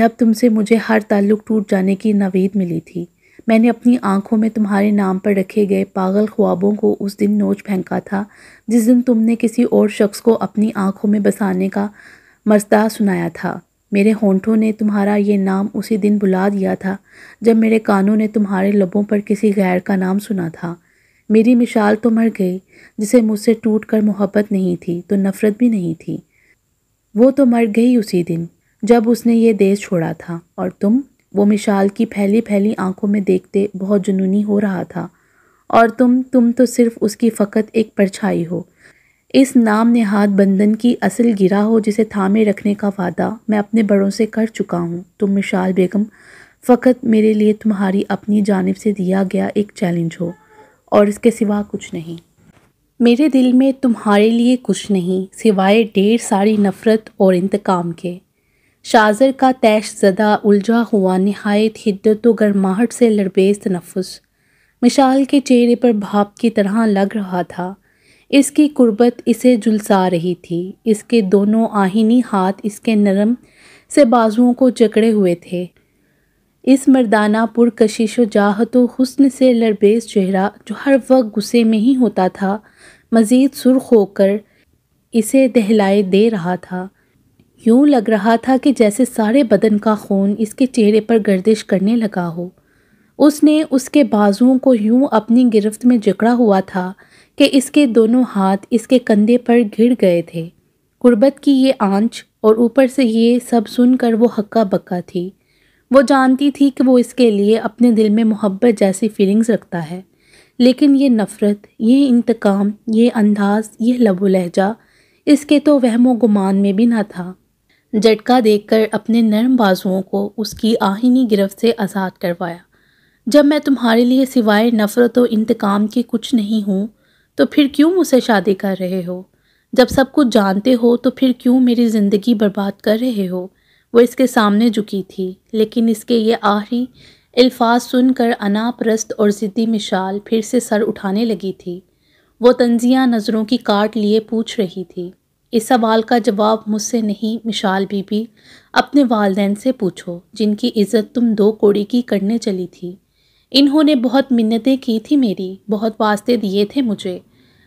जब तुमसे मुझे हर ताल्लुक टूट जाने की नवीद मिली थी मैंने अपनी आंखों में तुम्हारे नाम पर रखे गए पागल ख्वाबों को उस दिन नोच फेंका था जिस दिन तुमने किसी और शख्स को अपनी आंखों में बसाने का मसदा सुनाया था मेरे होंठों ने तुम्हारा ये नाम उसी दिन बुला दिया था जब मेरे कानों ने तुम्हारे लबों पर किसी गैर का नाम सुना था मेरी मिसाल तो मर गई जिसे मुझसे टूट कर मोहब्बत नहीं थी तो नफ़रत भी नहीं थी वो तो मर गई उसी दिन जब उसने ये देश छोड़ा था और तुम वो मिसाल की फैली फैली आंखों में देखते बहुत जुनूनी हो रहा था और तुम तुम तो सिर्फ उसकी फ़कत एक परछाई हो इस नाम नेहात बंधन की असल गिरा हो जिसे थामे रखने का वादा मैं अपने बड़ों से कर चुका हूँ तुम मिशाल बेगम फ़कत मेरे लिए तुम्हारी अपनी जानब से दिया गया एक चैलेंज हो और इसके सिवा कुछ नहीं मेरे दिल में तुम्हारे लिए कुछ नहीं सिवाय ढेर सारी नफ़रत और इंतकाम के शाजर का तैश ज़दा उलझा हुआ नहायत हिद्दत व गर्माहट से लड़बेज तनफ़ मिशाल के चेहरे पर भाप की तरह लग रहा था इसकी कुर्बत इसे जुलसा रही थी इसके दोनों आहिनी हाथ इसके नरम से बाजुओं को जकड़े हुए थे इस मर्दाना पुरकशिश जाहत हुस्न से लरबेज चेहरा जो हर वक्त गुस्से में ही होता था मज़ीद सुर्ख होकर इसे दहलाए दे रहा था यूं लग रहा था कि जैसे सारे बदन का खून इसके चेहरे पर गर्दिश करने लगा हो उसने उसके बाजुओं को यूं अपनी गिरफ्त में जकड़ा हुआ था कि इसके दोनों हाथ इसके कंधे पर घिर गए थे गुर्बत की ये आंच और ऊपर से ये सब सुनकर वो हक्का बक्का थी वो जानती थी कि वो इसके लिए अपने दिल में मोहब्बत जैसी फीलिंग्स रखता है लेकिन ये नफ़रत ये इंतकाम ये अंदाज ये लबो लहजा इसके तो वहमो गुमान में भी ना था झटका देखकर अपने नरम बाजुओं को उसकी आहिनी गिरफ्त से आज़ाद करवाया जब मैं तुम्हारे लिए सिवाय नफ़रत और इंतकाम के कुछ नहीं हूँ तो फिर क्यों मुझसे शादी कर रहे हो जब सब कुछ जानते हो तो फिर क्यों मेरी ज़िंदगी बर्बाद कर रहे हो वो इसके सामने झुकी थी लेकिन इसके ये आखिरी अल्फाज सुनकर अनाप्रस्त और ज़िद्दी मिशाल फिर से सर उठाने लगी थी वो तंजिया नज़रों की काट लिए पूछ रही थी इस सवाल का जवाब मुझसे नहीं मिशाल बीबी अपने वालदेन से पूछो जिनकी इज़्ज़त तुम दो कोड़ी की करने चली थी इन्होंने बहुत मिन्नतें की थी मेरी बहुत वास्ते दिए थे मुझे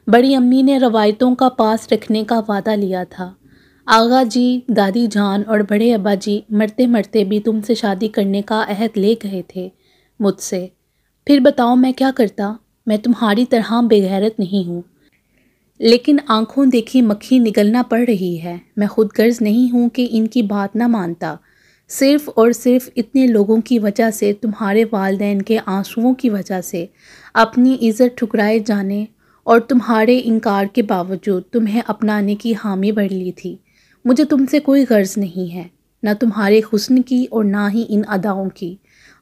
बड़ी अम्मी ने रवायतों का पास रखने का वादा लिया था आगा जी दादी जान और बड़े अबा जी मरते मरते भी तुमसे शादी करने का अहद ले गए थे मुझसे फिर बताओ मैं क्या करता मैं तुम्हारी तरह बेगैरत नहीं हूँ लेकिन आंखों देखी मक्खी निगलना पड़ रही है मैं खुद गर्ज नहीं हूँ कि इनकी बात ना मानता सिर्फ़ और सिर्फ इतने लोगों की वजह से तुम्हारे वालदेन के आंसुओं की वजह से अपनी इज़्ज़त ठुकराए जाने और तुम्हारे इनकार के बावजूद तुम्हें अपनाने की हामी भर ली थी मुझे तुमसे कोई गर्ज नहीं है ना तुम्हारे हुस्न की और ना ही इन अदाओं की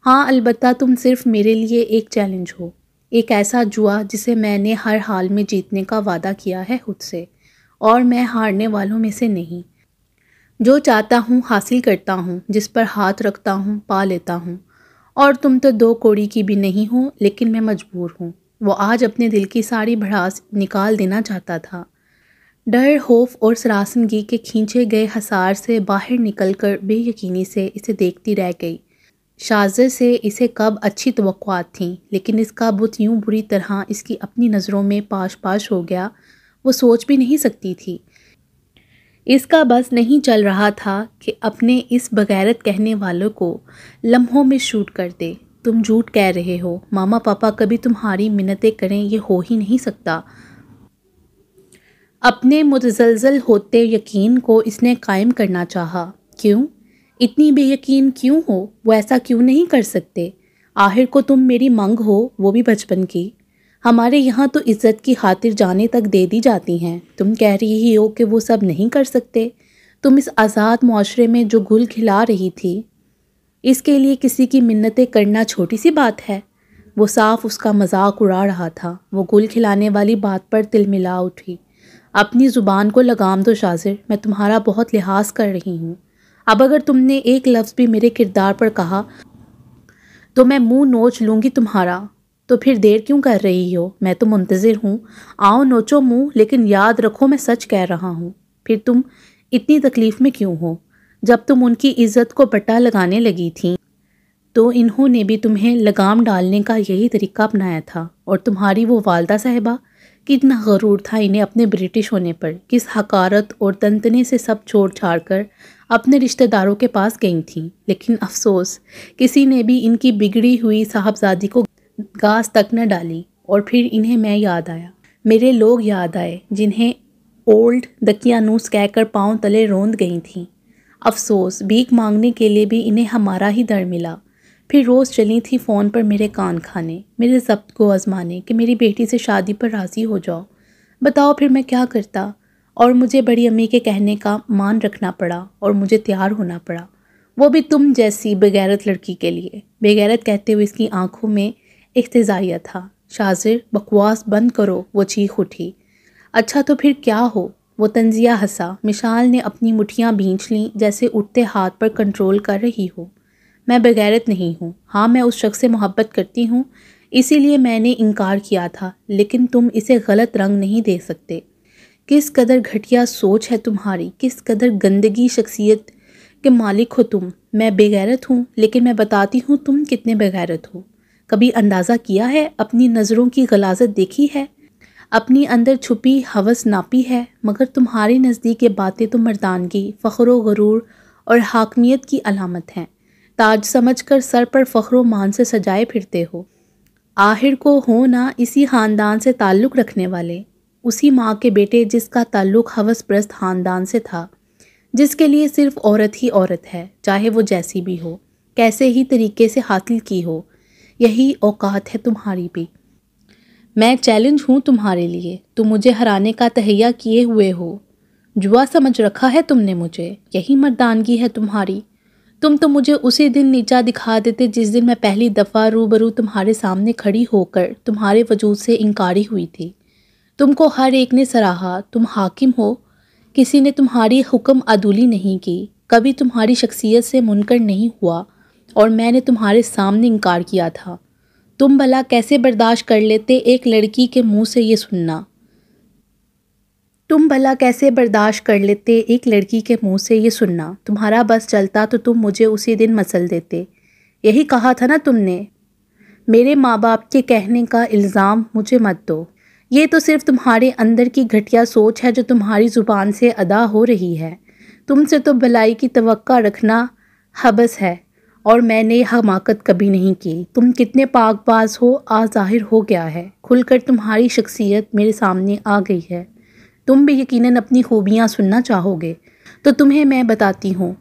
हाँ अलबत् तुम सिर्फ मेरे लिए एक चैलेंज हो एक ऐसा जुआ जिसे मैंने हर हाल में जीतने का वादा किया है खुद से और मैं हारने वालों में से नहीं जो चाहता हूँ हासिल करता हूँ जिस पर हाथ रखता हूँ पा लेता हूँ और तुम तो दो कोड़ी की भी नहीं हो लेकिन मैं मजबूर हूँ वो आज अपने दिल की सारी भड़ास निकाल देना चाहता था डर होफ और सरासनगी के खींचे गए हसार से बाहर निकलकर बेयकीनी से इसे देखती रह गई शाजर से इसे कब अच्छी तो थी लेकिन इसका बुत यूं बुरी तरह इसकी अपनी नज़रों में पाश पाश हो गया वो सोच भी नहीं सकती थी इसका बस नहीं चल रहा था कि अपने इस बगैरत कहने वालों को लम्हों में शूट कर दे तुम झूठ कह रहे हो मामा पापा कभी तुम्हारी मिन्नतें करें ये हो ही नहीं सकता अपने मुतजलजल होते यकीन को इसने कायम करना चाहा क्यों इतनी बेयकीन क्यों हो वो ऐसा क्यों नहीं कर सकते आखिर को तुम मेरी मंग हो वो भी बचपन की हमारे यहाँ तो इज्जत की खातिर जाने तक दे दी जाती हैं तुम कह रही ही हो कि वो सब नहीं कर सकते तुम इस आज़ाद माशरे में जो घुल खिला रही थी इसके लिए किसी की मिन्नतें करना छोटी सी बात है वो साफ उसका मजाक उड़ा रहा था वो गुल खिलाने वाली बात पर तिलमिला उठी अपनी ज़ुबान को लगाम दो शाजिर मैं तुम्हारा बहुत लिहाज कर रही हूँ अब अगर तुमने एक लफ्ज़ भी मेरे किरदार पर कहा तो मैं मुंह नोच लूँगी तुम्हारा तो फिर देर क्यों कर रही हो मैं तो मुंतजिर हूँ आओ नोचो मुँह लेकिन याद रखो मैं सच कह रहा हूँ फिर तुम इतनी तकलीफ़ में क्यों हो जब तुम उनकी इज्जत को बट्टा लगाने लगी थी तो इन्होंने भी तुम्हें लगाम डालने का यही तरीका अपनाया था और तुम्हारी वो वालदा साहबा कितना गरूर था इन्हें अपने ब्रिटिश होने पर किस हकारत और तनतने से सब छोड़ छाड़ कर अपने रिश्तेदारों के पास गई थीं लेकिन अफसोस किसी ने भी इनकी बिगड़ी हुई साहबजादी को घास तक न डाली और फिर इन्हें मैं याद आया मेरे लोग याद आए जिन्हें ओल्ड दकियानूस कहकर पाँव तले रोंद गई थी अफसोस भीख मांगने के लिए भी इन्हें हमारा ही दर मिला फिर रोज़ चली थी फ़ोन पर मेरे कान खाने मेरे जब्त को आज़माने कि मेरी बेटी से शादी पर राज़ी हो जाओ बताओ फिर मैं क्या करता और मुझे बड़ी अम्मी के कहने का मान रखना पड़ा और मुझे तैयार होना पड़ा वो भी तुम जैसी बेगैरत लड़की के लिए बेगैरत कहते हुए इसकी आंखों में इख्तजाइया था शाजिर बकवास बंद करो वो चीख उठी अच्छा तो फिर क्या हो वो तंज़िया हंसा मिशाल ने अपनी मुठियाँ भींच लीं जैसे उठते हाथ पर कंट्रोल कर रही हो मैं बगैरत नहीं हूँ हाँ मैं उस शख्स से मोहब्बत करती हूँ इसीलिए मैंने इनकार किया था लेकिन तुम इसे गलत रंग नहीं दे सकते किस कदर घटिया सोच है तुम्हारी किस कदर गंदगी शख्सियत के मालिक हो तुम मैं बेगैरत हूँ लेकिन मैं बताती हूँ तुम कितने बेगैरत हो कभी अंदाज़ा किया है अपनी नज़रों की गलाजत देखी है अपनी अंदर छुपी हवस नापी है मगर तुम्हारे नज़दीक ये बातें तो मर्दानगी फ़ख्र गरूर और हाकमियत की अलामत हैं ताज समझ कर सर पर फ़ख्र मान से सजाए फिरते हो आहिर को हो ना इसी ख़ानदान से ताल्लुक़ रखने वाले उसी माँ के बेटे जिसका ताल्लुक़ हवस प्रस्त ख़ानदान से था जिसके लिए सिर्फ औरत ही औरत है चाहे वो जैसी भी हो कैसे ही तरीके से हासिल की हो यही औकात है तुम्हारी भी मैं चैलेंज हूँ तुम्हारे लिए तुम मुझे हराने का तहैया किए हुए हो जुआ समझ रखा है तुमने मुझे यही मर्दानगी है तुम्हारी तुम तो मुझे उसी दिन नीचा दिखा देते जिस दिन मैं पहली दफ़ा रूबरू तुम्हारे सामने खड़ी होकर तुम्हारे वजूद से इंकारी हुई थी तुमको हर एक ने सराहा तुम हाकिम हो किसी ने तुम्हारी हुक्म अदूली नहीं की कभी तुम्हारी शख्सियत से मुनकर नहीं हुआ और मैंने तुम्हारे सामने इनकार किया था तुम भला कैसे बर्दाश्त कर लेते एक लड़की के मुंह से ये सुनना तुम भला कैसे बर्दाश्त कर लेते एक लड़की के मुंह से ये सुनना तुम्हारा बस चलता तो तुम मुझे उसी दिन मसल देते यही कहा था ना तुमने मेरे माँ बाप के कहने का इल्ज़ाम मुझे मत दो ये तो सिर्फ तुम्हारे अंदर की घटिया सोच है जो तुम्हारी ज़ुबान से अदा हो रही है तुमसे तो भलाई की तवक्का रखना हबस है और मैंने हमाकत कभी नहीं की तुम कितने पाकबाज हो आज जाहिर हो गया है खुलकर तुम्हारी शख्सियत मेरे सामने आ गई है तुम भी यकीनन अपनी खूबियाँ सुनना चाहोगे तो तुम्हें मैं बताती हूँ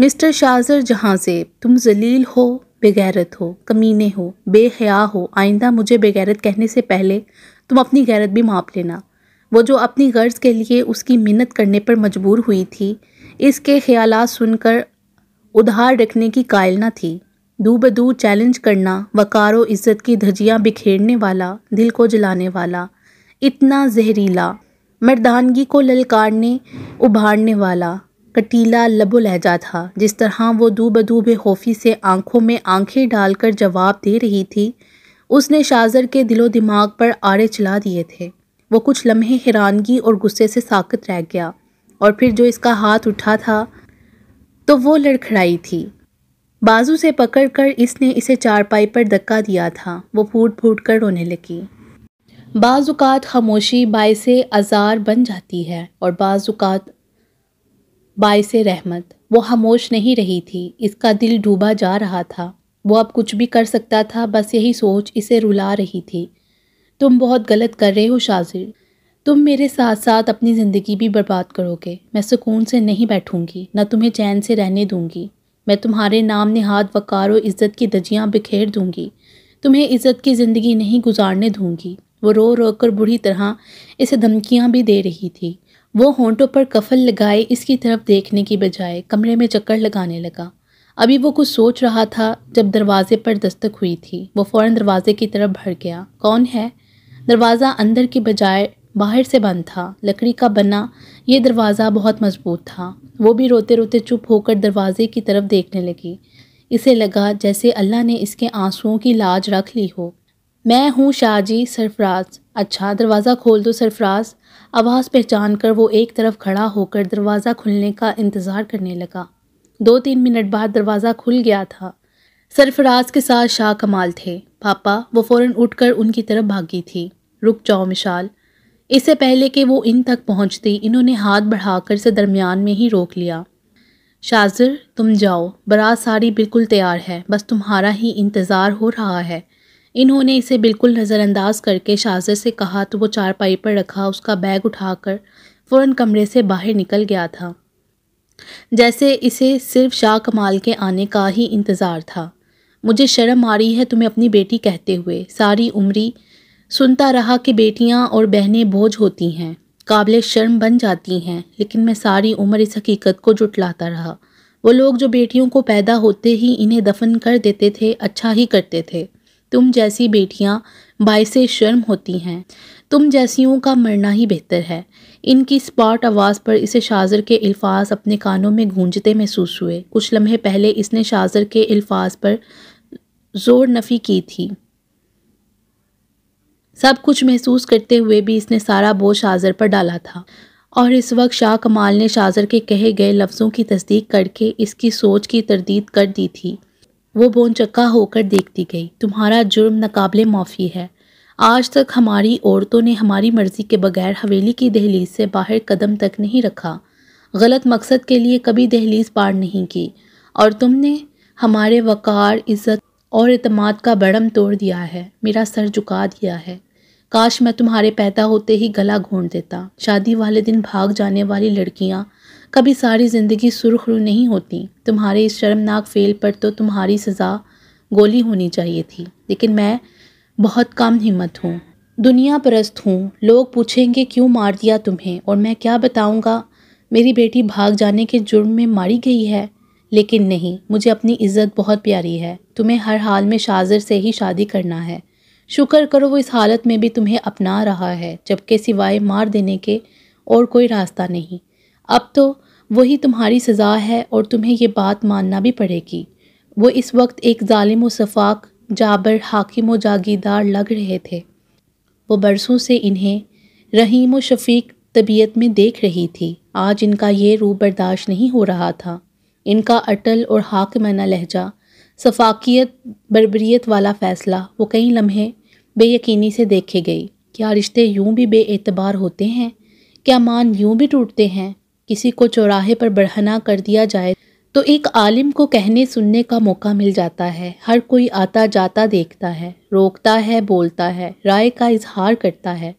मिस्टर शाजर जहाँ से तुम जलील हो बेगैरत हो कमीने हो बेहया हो आइंदा मुझे बेगैरत कहने से पहले तुम अपनी गैरत भी माप लेना वो जो अपनी गर्ज के लिए उसकी मिन्नत करने पर मजबूर हुई थी इसके ख्याल सुनकर उधार रखने की कायल न थी दूबदू चैलेंज करना वकारो इज्जत की धजियाँ बिखेरने वाला दिल को जलाने वाला इतना जहरीला मर्दानगी को ललकारने उभारने वाला कटीला लबो लहजा था जिस तरह वो दूबदू बेखौफी से आंखों में आंखें डालकर जवाब दे रही थी उसने शाजर के दिलो दिमाग पर आड़े चला दिए थे वो कुछ लम्हे हैरानगी और गुस्से से साकत रह गया और फिर जो इसका हाथ उठा था तो वो लड़खड़ाई थी बाजू से पकड़कर इसने इसे चारपाई पर धक्का दिया था वो फूट फूट कर रोने लगी बाजुकात खामोशी बायस आज़ार बन जाती है और बाजुकात बायस रहमत वो खामोश नहीं रही थी इसका दिल डूबा जा रहा था वो अब कुछ भी कर सकता था बस यही सोच इसे रुला रही थी तुम बहुत गलत कर रहे हो शाजिर तुम मेरे साथ साथ अपनी ज़िंदगी भी बर्बाद करोगे मैं सुकून से नहीं बैठूंगी ना तुम्हें चैन से रहने दूंगी मैं तुम्हारे नाम निहाद वक़ार और इज़्ज़त की दजियाँ बिखेर दूंगी तुम्हें इज़्ज़त की ज़िंदगी नहीं गुजारने दूंगी वो रो रो कर बुरी तरह इसे धमकियाँ भी दे रही थी वो होंटों पर कफल लगाए इसकी तरफ देखने की बजाय कमरे में चक्कर लगाने लगा अभी वो कुछ सोच रहा था जब दरवाजे पर दस्तक हुई थी वो फ़ौरन दरवाजे की तरफ भर गया कौन है दरवाज़ा अंदर की बजाय बाहर से बंद था लकड़ी का बना ये दरवाज़ा बहुत मजबूत था वो भी रोते रोते चुप होकर दरवाजे की तरफ देखने लगी इसे लगा जैसे अल्लाह ने इसके आंसुओं की लाज रख ली हो मैं हूँ शाहजी सरफराज अच्छा दरवाज़ा खोल दो सरफराज आवाज़ पहचान कर वो एक तरफ खड़ा होकर दरवाज़ा खुलने का इंतज़ार करने लगा दो तीन मिनट बाद दरवाज़ा खुल गया था सरफराज के साथ शाह कमाल थे पापा वो फ़ौरन उठकर उनकी तरफ भागी थी रुक जाओ मिशाल इससे पहले कि वो इन तक पहुंचती इन्होंने हाथ बढ़ाकर से दरमियान में ही रोक लिया शाजर तुम जाओ बरात साड़ी बिल्कुल तैयार है बस तुम्हारा ही इंतज़ार हो रहा है इन्होंने इसे बिल्कुल नज़रअंदाज करके शाजिर से कहा तो वो चारपाई पर रखा उसका बैग उठाकर फ़ौरन कमरे से बाहर निकल गया था जैसे इसे सिर्फ शाह कमाल के आने का ही इंतज़ार था मुझे शर्म आ रही है तुम्हें अपनी बेटी कहते हुए सारी उम्री सुनता रहा कि बेटियां और बहनें बोझ होती हैं काबिल शर्म बन जाती हैं लेकिन मैं सारी उम्र इस हकीकत को जुटलाता रहा वो लोग जो बेटियों को पैदा होते ही इन्हें दफन कर देते थे अच्छा ही करते थे तुम जैसी बेटियां बायस शर्म होती हैं तुम जैसियों का मरना ही बेहतर है इनकी स्पॉट आवाज़ पर इसे शाजर के अल्फाज अपने कानों में गूंजते महसूस हुए कुछ लम्हे पहले इसने शाजर के अल्फाज पर ज़ोर नफ़ी की थी सब कुछ महसूस करते हुए भी इसने सारा बोझ शाजर पर डाला था और इस वक्त शाह कमाल ने शाजर के कहे गए लफ्ज़ों की तस्दीक करके इसकी सोच की तरदीद कर दी थी वो बोनचक्का होकर देखती गई तुम्हारा जुर्म नाकबले माफ़ी है आज तक हमारी औरतों ने हमारी मर्ज़ी के बगैर हवेली की दहलीज से बाहर कदम तक नहीं रखा गलत मकसद के लिए कभी दहलीज पार नहीं की और तुमने हमारे वक़ार इज़्ज़त और अतमाद का बड़म तोड़ दिया है मेरा सर झुका दिया है काश मैं तुम्हारे पैदा होते ही गला घोंट देता शादी वाले दिन भाग जाने वाली लड़कियाँ कभी सारी ज़िंदगी रू नहीं होती तुम्हारे इस शर्मनाक फेल पर तो तुम्हारी सज़ा गोली होनी चाहिए थी लेकिन मैं बहुत कम हिम्मत हूँ दुनिया परस्त हूँ लोग पूछेंगे क्यों मार दिया तुम्हें और मैं क्या बताऊँगा मेरी बेटी भाग जाने के जुर्म में मारी गई है लेकिन नहीं मुझे अपनी इज़्ज़त बहुत प्यारी है तुम्हें हर हाल में शाजर से ही शादी करना है शुक्र करो वो इस हालत में भी तुम्हें अपना रहा है जबकि सिवाय मार देने के और कोई रास्ता नहीं अब तो वही तुम्हारी सज़ा है और तुम्हें यह बात मानना भी पड़ेगी वो इस वक्त एक ालिम व शफाक जाबर हाकिम व जागीदार लग रहे थे वो बरसों से इन्हें रहीम व शफीक तबीयत में देख रही थी आज इनका ये रू बर्दाश्त नहीं हो रहा था इनका अटल और हाकमाना लहजा सफाकियत बरबरीत वाला फ़ैसला वो कई लम्हे बेयकीनी से देखे गई क्या रिश्ते यूं भी बेएतबार होते हैं क्या मान यूं भी टूटते हैं किसी को चौराहे पर बढ़ना कर दिया जाए तो एक आलिम को कहने सुनने का मौका मिल जाता है हर कोई आता जाता देखता है रोकता है बोलता है राय का इजहार करता है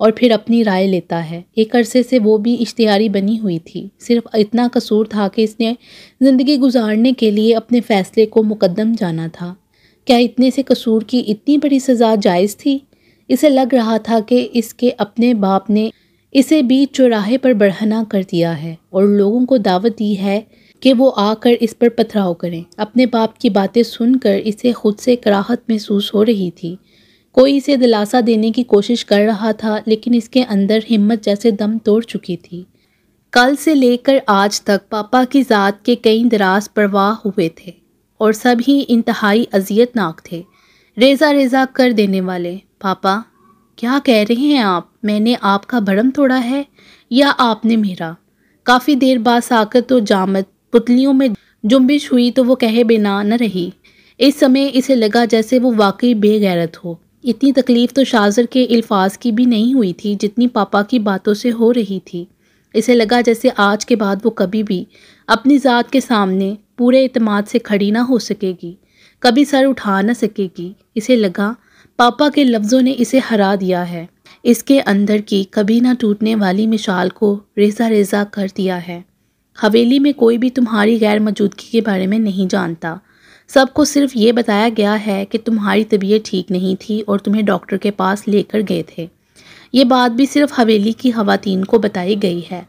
और फिर अपनी राय लेता है एक अरसे से वो भी इश्तिहारी बनी हुई थी सिर्फ इतना कसूर था कि इसने ज़िंदगी गुजारने के लिए अपने फ़ैसले को मुकदम जाना था क्या इतने से कसूर की इतनी बड़ी सज़ा जायज़ थी इसे लग रहा था कि इसके अपने बाप ने इसे भी चौराहे पर बढ़ना कर दिया है और लोगों को दावत दी है कि वो आकर इस पर पथराव करें अपने बाप की बातें सुनकर इसे खुद से कराहत महसूस हो रही थी कोई इसे दिलासा देने की कोशिश कर रहा था लेकिन इसके अंदर हिम्मत जैसे दम तोड़ चुकी थी कल से लेकर आज तक पापा की ज़ात के कई दराज परवाह हुए थे और सभी इंतहाई अजियतनाक थे रेजा रेजा कर देने वाले पापा क्या कह रहे हैं आप मैंने आपका भरम तोड़ा है या आपने मेरा काफ़ी देर बाद साकत तो जामत पुतलियों में जुम्बिश हुई तो वो कहे बिना न रही इस समय इसे लगा जैसे वो वाकई बेगैरत हो इतनी तकलीफ़ तो शाजर के अल्फाज की भी नहीं हुई थी जितनी पापा की बातों से हो रही थी इसे लगा जैसे आज के बाद वो कभी भी अपनी ज़ात के सामने पूरे अतमाद से खड़ी ना हो सकेगी कभी सर उठा ना सकेगी इसे लगा पापा के लफ्ज़ों ने इसे हरा दिया है इसके अंदर की कभी ना टूटने वाली मिसाल को रेजा रेजा कर दिया है हवेली में कोई भी तुम्हारी गैर मौजूदगी के बारे में नहीं जानता सबको सिर्फ ये बताया गया है कि तुम्हारी तबीयत ठीक नहीं थी और तुम्हें डॉक्टर के पास लेकर गए थे ये बात भी सिर्फ हवेली की खातन को बताई गई है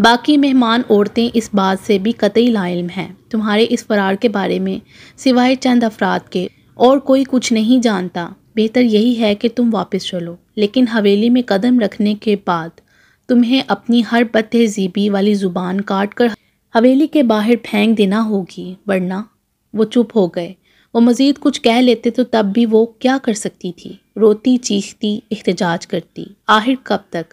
बाकी मेहमान औरतें इस बात से भी कतई लाइम हैं तुम्हारे इस फरार के बारे में सिवाय चंद अफराद के और कोई कुछ नहीं जानता बेहतर यही है कि तुम वापस चलो लेकिन हवेली में कदम रखने के बाद तुम्हें अपनी हर बद तहजीबी वाली ज़ुबान काट कर हवेली के बाहर फेंक देना होगी वरना वो चुप हो गए वो मज़ीद कुछ कह लेते तो तब भी वो क्या कर सकती थी रोती चीखती एहतजाज करती आखिर कब तक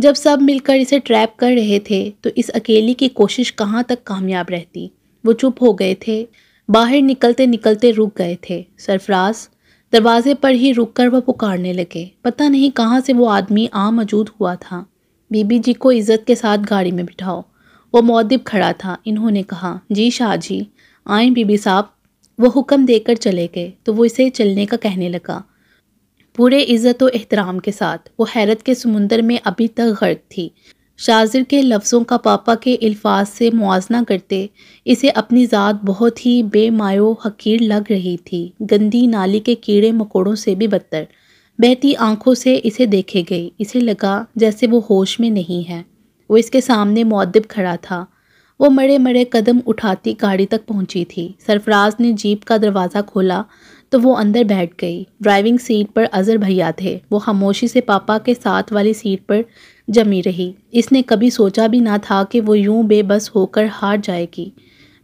जब सब मिलकर इसे ट्रैप कर रहे थे तो इस अकेली की कोशिश कहाँ तक कामयाब रहती वो चुप हो गए थे बाहर निकलते निकलते रुक गए थे सरफराज दरवाजे पर ही रुक कर वह पुकारने लगे पता नहीं कहाँ से वो आदमी आ मौजूद हुआ था बीबी जी को इज़्ज़त के साथ गाड़ी में बिठाओ वो मौदब खड़ा था इन्होंने कहा जी शाह जी आए बीबी साहब वो हुक्म देकर चले गए तो वो इसे चलने का कहने लगा पूरे इज़्ज़त और एहतराम के साथ वो हैरत के समुंदर में अभी तक गर्क थी शाजिर के लफ्ज़ों का पापा के अल्फाज से मुआजना करते इसे अपनी ज़ात बहुत ही बेमायो हकीर लग रही थी गंदी नाली के कीड़े मकोड़ों से भी बदतर बहती आंखों से इसे देखे गई इसे लगा जैसे वो होश में नहीं है वो इसके सामने मदब खड़ा था वो मरे मरे कदम उठाती गाड़ी तक पहुंची थी सरफराज ने जीप का दरवाज़ा खोला तो वो अंदर बैठ गई ड्राइविंग सीट पर अज़र भैया थे वो खामोशी से पापा के साथ वाली सीट पर जमी रही इसने कभी सोचा भी ना था कि वो यूं बेबस होकर हार जाएगी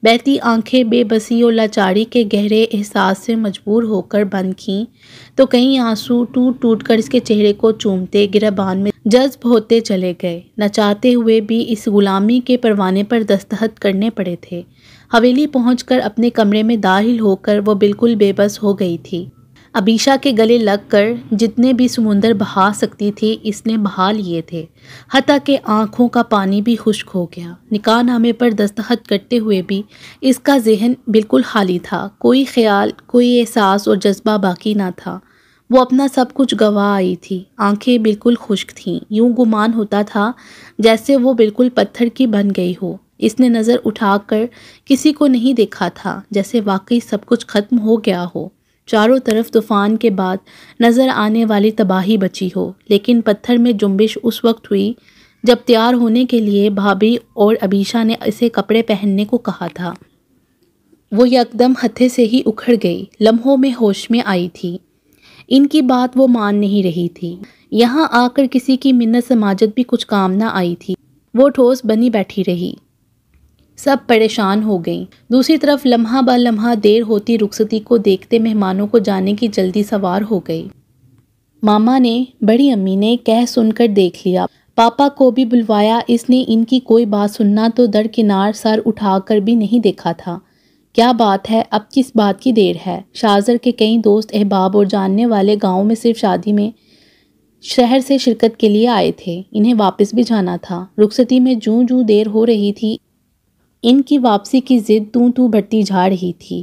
बहती आंखें बेबसी और लाचारी के गहरे एहसास से मजबूर होकर बंद की तो कई आंसू टूट टूट कर इसके चेहरे को चूमते गिरबान में जज्ब होते चले गए न चाहते हुए भी इस गुलामी के परवाने पर दस्तखत करने पड़े थे हवेली पहुंचकर अपने कमरे में दाखिल होकर वो बिल्कुल बेबस हो गई थी अबीशा के गले लगकर जितने भी समुंदर बहा सकती थी इसने बहा लिए थे हती के आँखों का पानी भी खुश्क हो गया निकाह नामे पर दस्तखत करते हुए भी इसका जहन बिल्कुल खाली था कोई ख्याल कोई एहसास और जज्बा बाकी ना था वो अपना सब कुछ गवा आई थी आंखें बिल्कुल खुश्क थीं यूं गुमान होता था जैसे वो बिल्कुल पत्थर की बन गई हो इसने नज़र उठाकर किसी को नहीं देखा था जैसे वाकई सब कुछ ख़त्म हो गया हो चारों तरफ तूफान के बाद नज़र आने वाली तबाही बची हो लेकिन पत्थर में जुम्बिश उस वक्त हुई जब तैयार होने के लिए भाभी और अबीशा ने इसे कपड़े पहनने को कहा था वो यकदम हथे से ही उखड़ गई लम्हों में होश में आई थी इनकी बात वो मान नहीं रही थी यहाँ आकर किसी की मिन्नत समाजत भी कुछ काम ना आई थी वो ठोस बनी बैठी रही सब परेशान हो गईं। दूसरी तरफ लम्हा ब लम्हा देर होती रुखसती को देखते मेहमानों को जाने की जल्दी सवार हो गई मामा ने बड़ी अम्मी ने कह सुनकर देख लिया पापा को भी बुलवाया इसने इनकी कोई बात सुनना तो दरकिनार सर उठाकर भी नहीं देखा था क्या बात है अब किस बात की देर है शाजर के कई दोस्त अहबाब और जानने वाले गाँव में सिर्फ शादी में शहर से शिरकत के लिए आए थे इन्हें वापस भी जाना था रुखसती में जूं जूं देर हो रही थी इनकी वापसी की जिद तू तू भट्टी जा रही थी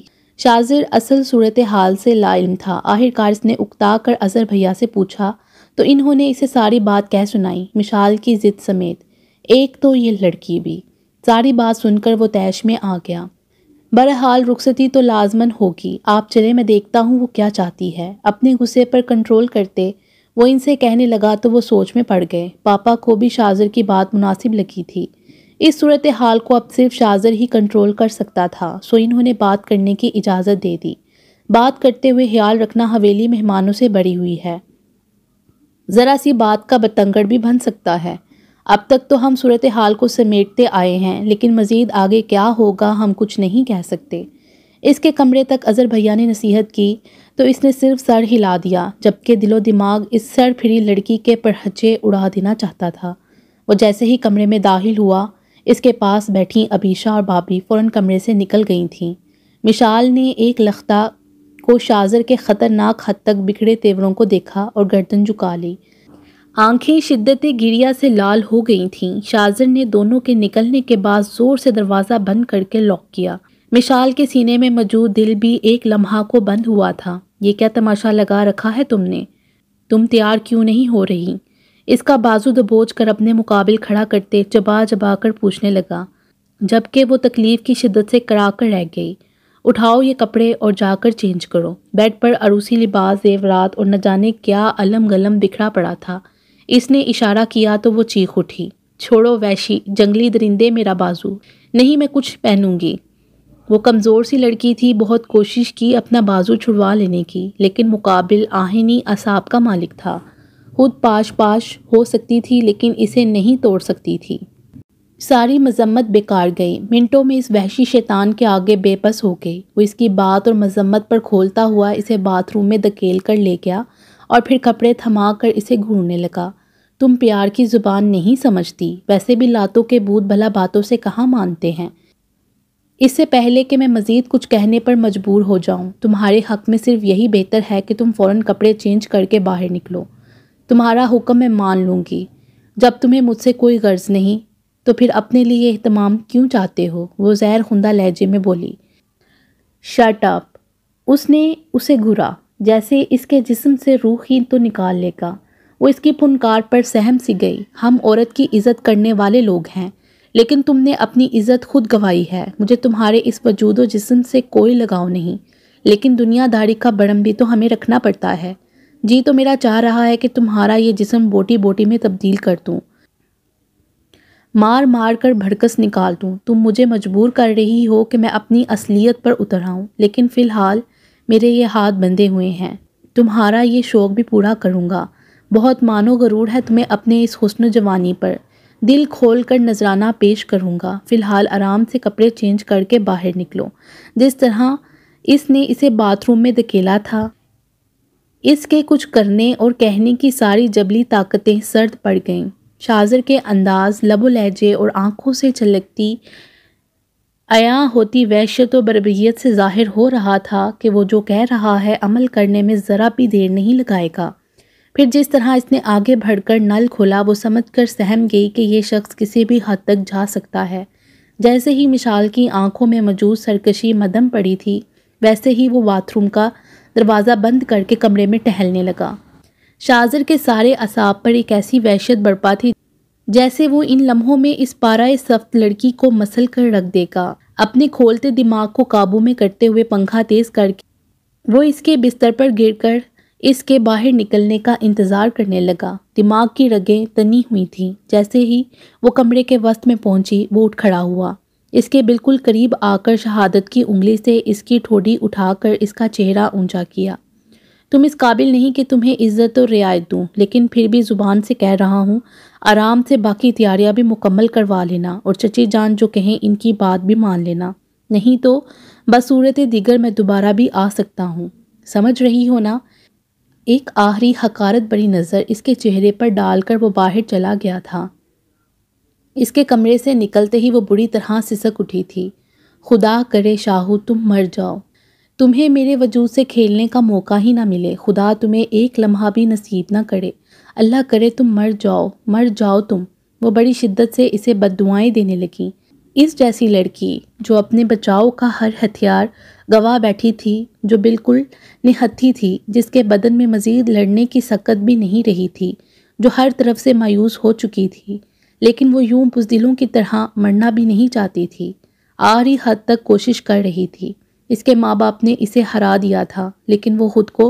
शाजिर असल सूरत हाल से लाइम था आखिरकार इसने उकता कर अजहर भैया से पूछा तो इन्होंने इसे सारी बात कह सुनाई मिशाल की जिद समेत एक तो ये लड़की भी सारी बात सुनकर वो तैश में आ गया बहरहाल रुखसती तो लाजमन होगी आप चले मैं देखता हूँ वो क्या चाहती है अपने गुस्से पर कंट्रोल करते वो इनसे कहने लगा तो वो सोच में पड़ गए पापा को भी शाजिर की बात मुनासिब लगी थी इस सूरत हाल को अब सिर्फ शाजर ही कंट्रोल कर सकता था सो इन्होंने बात करने की इजाज़त दे दी बात करते हुए ख्याल रखना हवेली मेहमानों से बड़ी हुई है ज़रा सी बात का बतंगड़ भी बन सकता है अब तक तो हम सूरत हाल को समेटते आए हैं लेकिन मज़ीद आगे क्या होगा हम कुछ नहीं कह सकते इसके कमरे तक अज़र भैया ने नसीहत की तो इसने सिर्फ सर हिला दिया जबकि दिलो दिमाग इस सर फिरी लड़की के परहचे उड़ा देना चाहता था वो जैसे ही कमरे में दाखिल हुआ इसके पास बैठी अबीशा और बाबी फ़ौर कमरे से निकल गई थीं मिशाल ने एक लख्ता को शाजर के ख़तरनाक हद तक बिखड़े तेवरों को देखा और गर्दन झुका ली आंखें शिद्दत गिरिया से लाल हो गई थीं शाजर ने दोनों के निकलने के बाद ज़ोर से दरवाज़ा बंद करके लॉक किया मिशाल के सीने में मौजूद दिल भी एक लम्हा को बंद हुआ था ये क्या तमाशा लगा रखा है तुमने तुम तैयार क्यों नहीं हो रही इसका बाजू दबोच कर अपने मुकाबिल खड़ा करते चबा चबा कर पूछने लगा जबकि वो तकलीफ़ की शिद्दत से कराकर रह गई उठाओ ये कपड़े और जाकर चेंज करो बेड पर अरूसी लिबास जेवरात और न जाने क्या अलम गलम बिखरा पड़ा था इसने इशारा किया तो वो चीख उठी छोड़ो वैशी जंगली दरिंदे मेरा बाजू नहीं मैं कुछ पहनूंगी वो कमज़ोर सी लड़की थी बहुत कोशिश की अपना बाजू छुड़वा लेने की लेकिन मुकाबिल आहिनी असाब का मालिक था खुद पाश पाश हो सकती थी लेकिन इसे नहीं तोड़ सकती थी सारी मजम्मत बेकार गई मिनटों में इस वहशी शैतान के आगे बेबस हो गई वो इसकी बात और मजम्मत पर खोलता हुआ इसे बाथरूम में धकेल कर ले गया और फिर कपड़े थमा कर इसे घूरने लगा तुम प्यार की ज़ुबान नहीं समझती वैसे भी लातों के बूत भला बातों से कहाँ मानते हैं इससे पहले कि मैं मज़ीद कुछ कहने पर मजबूर हो जाऊँ तुम्हारे हक़ में सिर्फ यही बेहतर है कि तुम फ़ौर कपड़े चेंज करके बाहर निकलो तुम्हारा हुक्म मैं मान लूँगी जब तुम्हें मुझसे कोई गर्ज नहीं तो फिर अपने लिए अहतमाम क्यों चाहते हो वो जहर खुंदा लहजे में बोली शर्ट अप उसने उसे घुरा जैसे इसके जिस्म से रूह ही तो निकाल लेगा वो इसकी पुनकार पर सहम सी गई हम औरत की इज़्ज़त करने वाले लोग हैं लेकिन तुमने अपनी इज़्ज़त खुद गंवाई है मुझे तुम्हारे इस वजूद व जिस्म से कोई लगाव नहीं लेकिन दुनियादारी का बड़म भी तो हमें रखना पड़ता है जी तो मेरा चाह रहा है कि तुम्हारा ये जिसम बोटी बोटी में तब्दील कर दूँ मार मार कर भड़कस निकाल दूँ तुम मुझे मजबूर कर रही हो कि मैं अपनी असलियत पर उतर आऊँ लेकिन फ़िलहाल मेरे ये हाथ बंधे हुए हैं तुम्हारा ये शौक़ भी पूरा करूँगा बहुत मानो गरूर है तुम्हें अपने इस हुसन जवानी पर दिल खोल कर नजराना पेश करूँगा फ़िलहाल आराम से कपड़े चेंज करके बाहर निकलो जिस तरह इसने इसे बाथरूम में धकेला था इसके कुछ करने और कहने की सारी जबली ताकतें सर्द पड़ गईं शाजर के अंदाज लबो लहजे और आँखों से छलकती अया होती वहशत व बरबियत से जाहिर हो रहा था कि वो जो कह रहा है अमल करने में ज़रा भी देर नहीं लगाएगा फिर जिस तरह इसने आगे बढ़कर नल खोला वो समझ कर सहम गई कि यह शख्स किसी भी हद तक जा सकता है जैसे ही मिशाल की आंखों में मौजूद सरकशी मदम पड़ी थी वैसे ही वो बाथरूम का दरवाज़ा बंद करके कमरे में टहलने लगा शाजर के सारे असाब पर एक ऐसी वहशत बढ़पा थी जैसे वो इन लम्हों में इस पारा सफ्त लड़की को मसल कर रख देगा अपने खोलते दिमाग को काबू में करते हुए पंखा तेज करके वो इसके बिस्तर पर गिरकर इसके बाहर निकलने का इंतज़ार करने लगा दिमाग की रगें तनी हुई थीं जैसे ही वो कमरे के वस्त में पहुंची वो उठ खड़ा हुआ इसके बिल्कुल करीब आकर शहादत की उंगली से इसकी ठोडी उठाकर इसका चेहरा ऊंचा किया तुम इस काबिल नहीं कि तुम्हें इज्जत और रियायत दूँ लेकिन फिर भी ज़ुबान से कह रहा हूँ आराम से बाकी तैयारियाँ भी मुकम्मल करवा लेना और चची जान जो कहें इनकी बात भी मान लेना नहीं तो बसूरत दिगर मैं दोबारा भी आ सकता हूँ समझ रही हो ना एक आखिरी हकारत बड़ी नज़र इसके चेहरे पर डालकर वो बाहर चला गया था इसके कमरे से निकलते ही वो बुरी तरह सिसक उठी थी खुदा करे शाहू तुम मर जाओ तुम्हें मेरे वजूद से खेलने का मौका ही ना मिले खुदा तुम्हें एक लम्हा भी नसीब ना करे अल्लाह करे तुम मर जाओ मर जाओ तुम वो बड़ी शिद्दत से इसे बददुआएँ देने लगी इस जैसी लड़की जो अपने बचाव का हर हथियार गवा बैठी थी जो बिल्कुल निहत्थी थी जिसके बदन में मज़ीद लड़ने की सकत भी नहीं रही थी जो हर तरफ से मायूस हो चुकी थी लेकिन वो यूं बुजदिलों की तरह मरना भी नहीं चाहती थी आरी हद तक कोशिश कर रही थी इसके माँ बाप ने इसे हरा दिया था लेकिन वो खुद को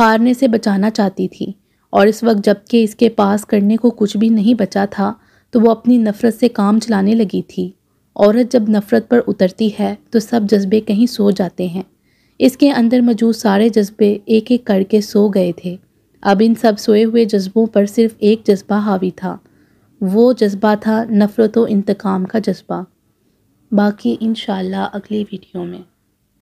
हारने से बचाना चाहती थी और इस वक्त जबकि इसके पास करने को कुछ भी नहीं बचा था तो वो अपनी नफ़रत से काम चलाने लगी थी औरत जब नफ़रत पर उतरती है तो सब जज्बे कहीं सो जाते हैं इसके अंदर मौजूद सारे जज्बे एक एक करके सो गए थे अब इन सब सोए हुए जज्बों पर सिर्फ एक जज्बा हावी था वो जज्बा था नफ़रत व इंतकाम का जज्बा बाकी इन अगली वीडियो में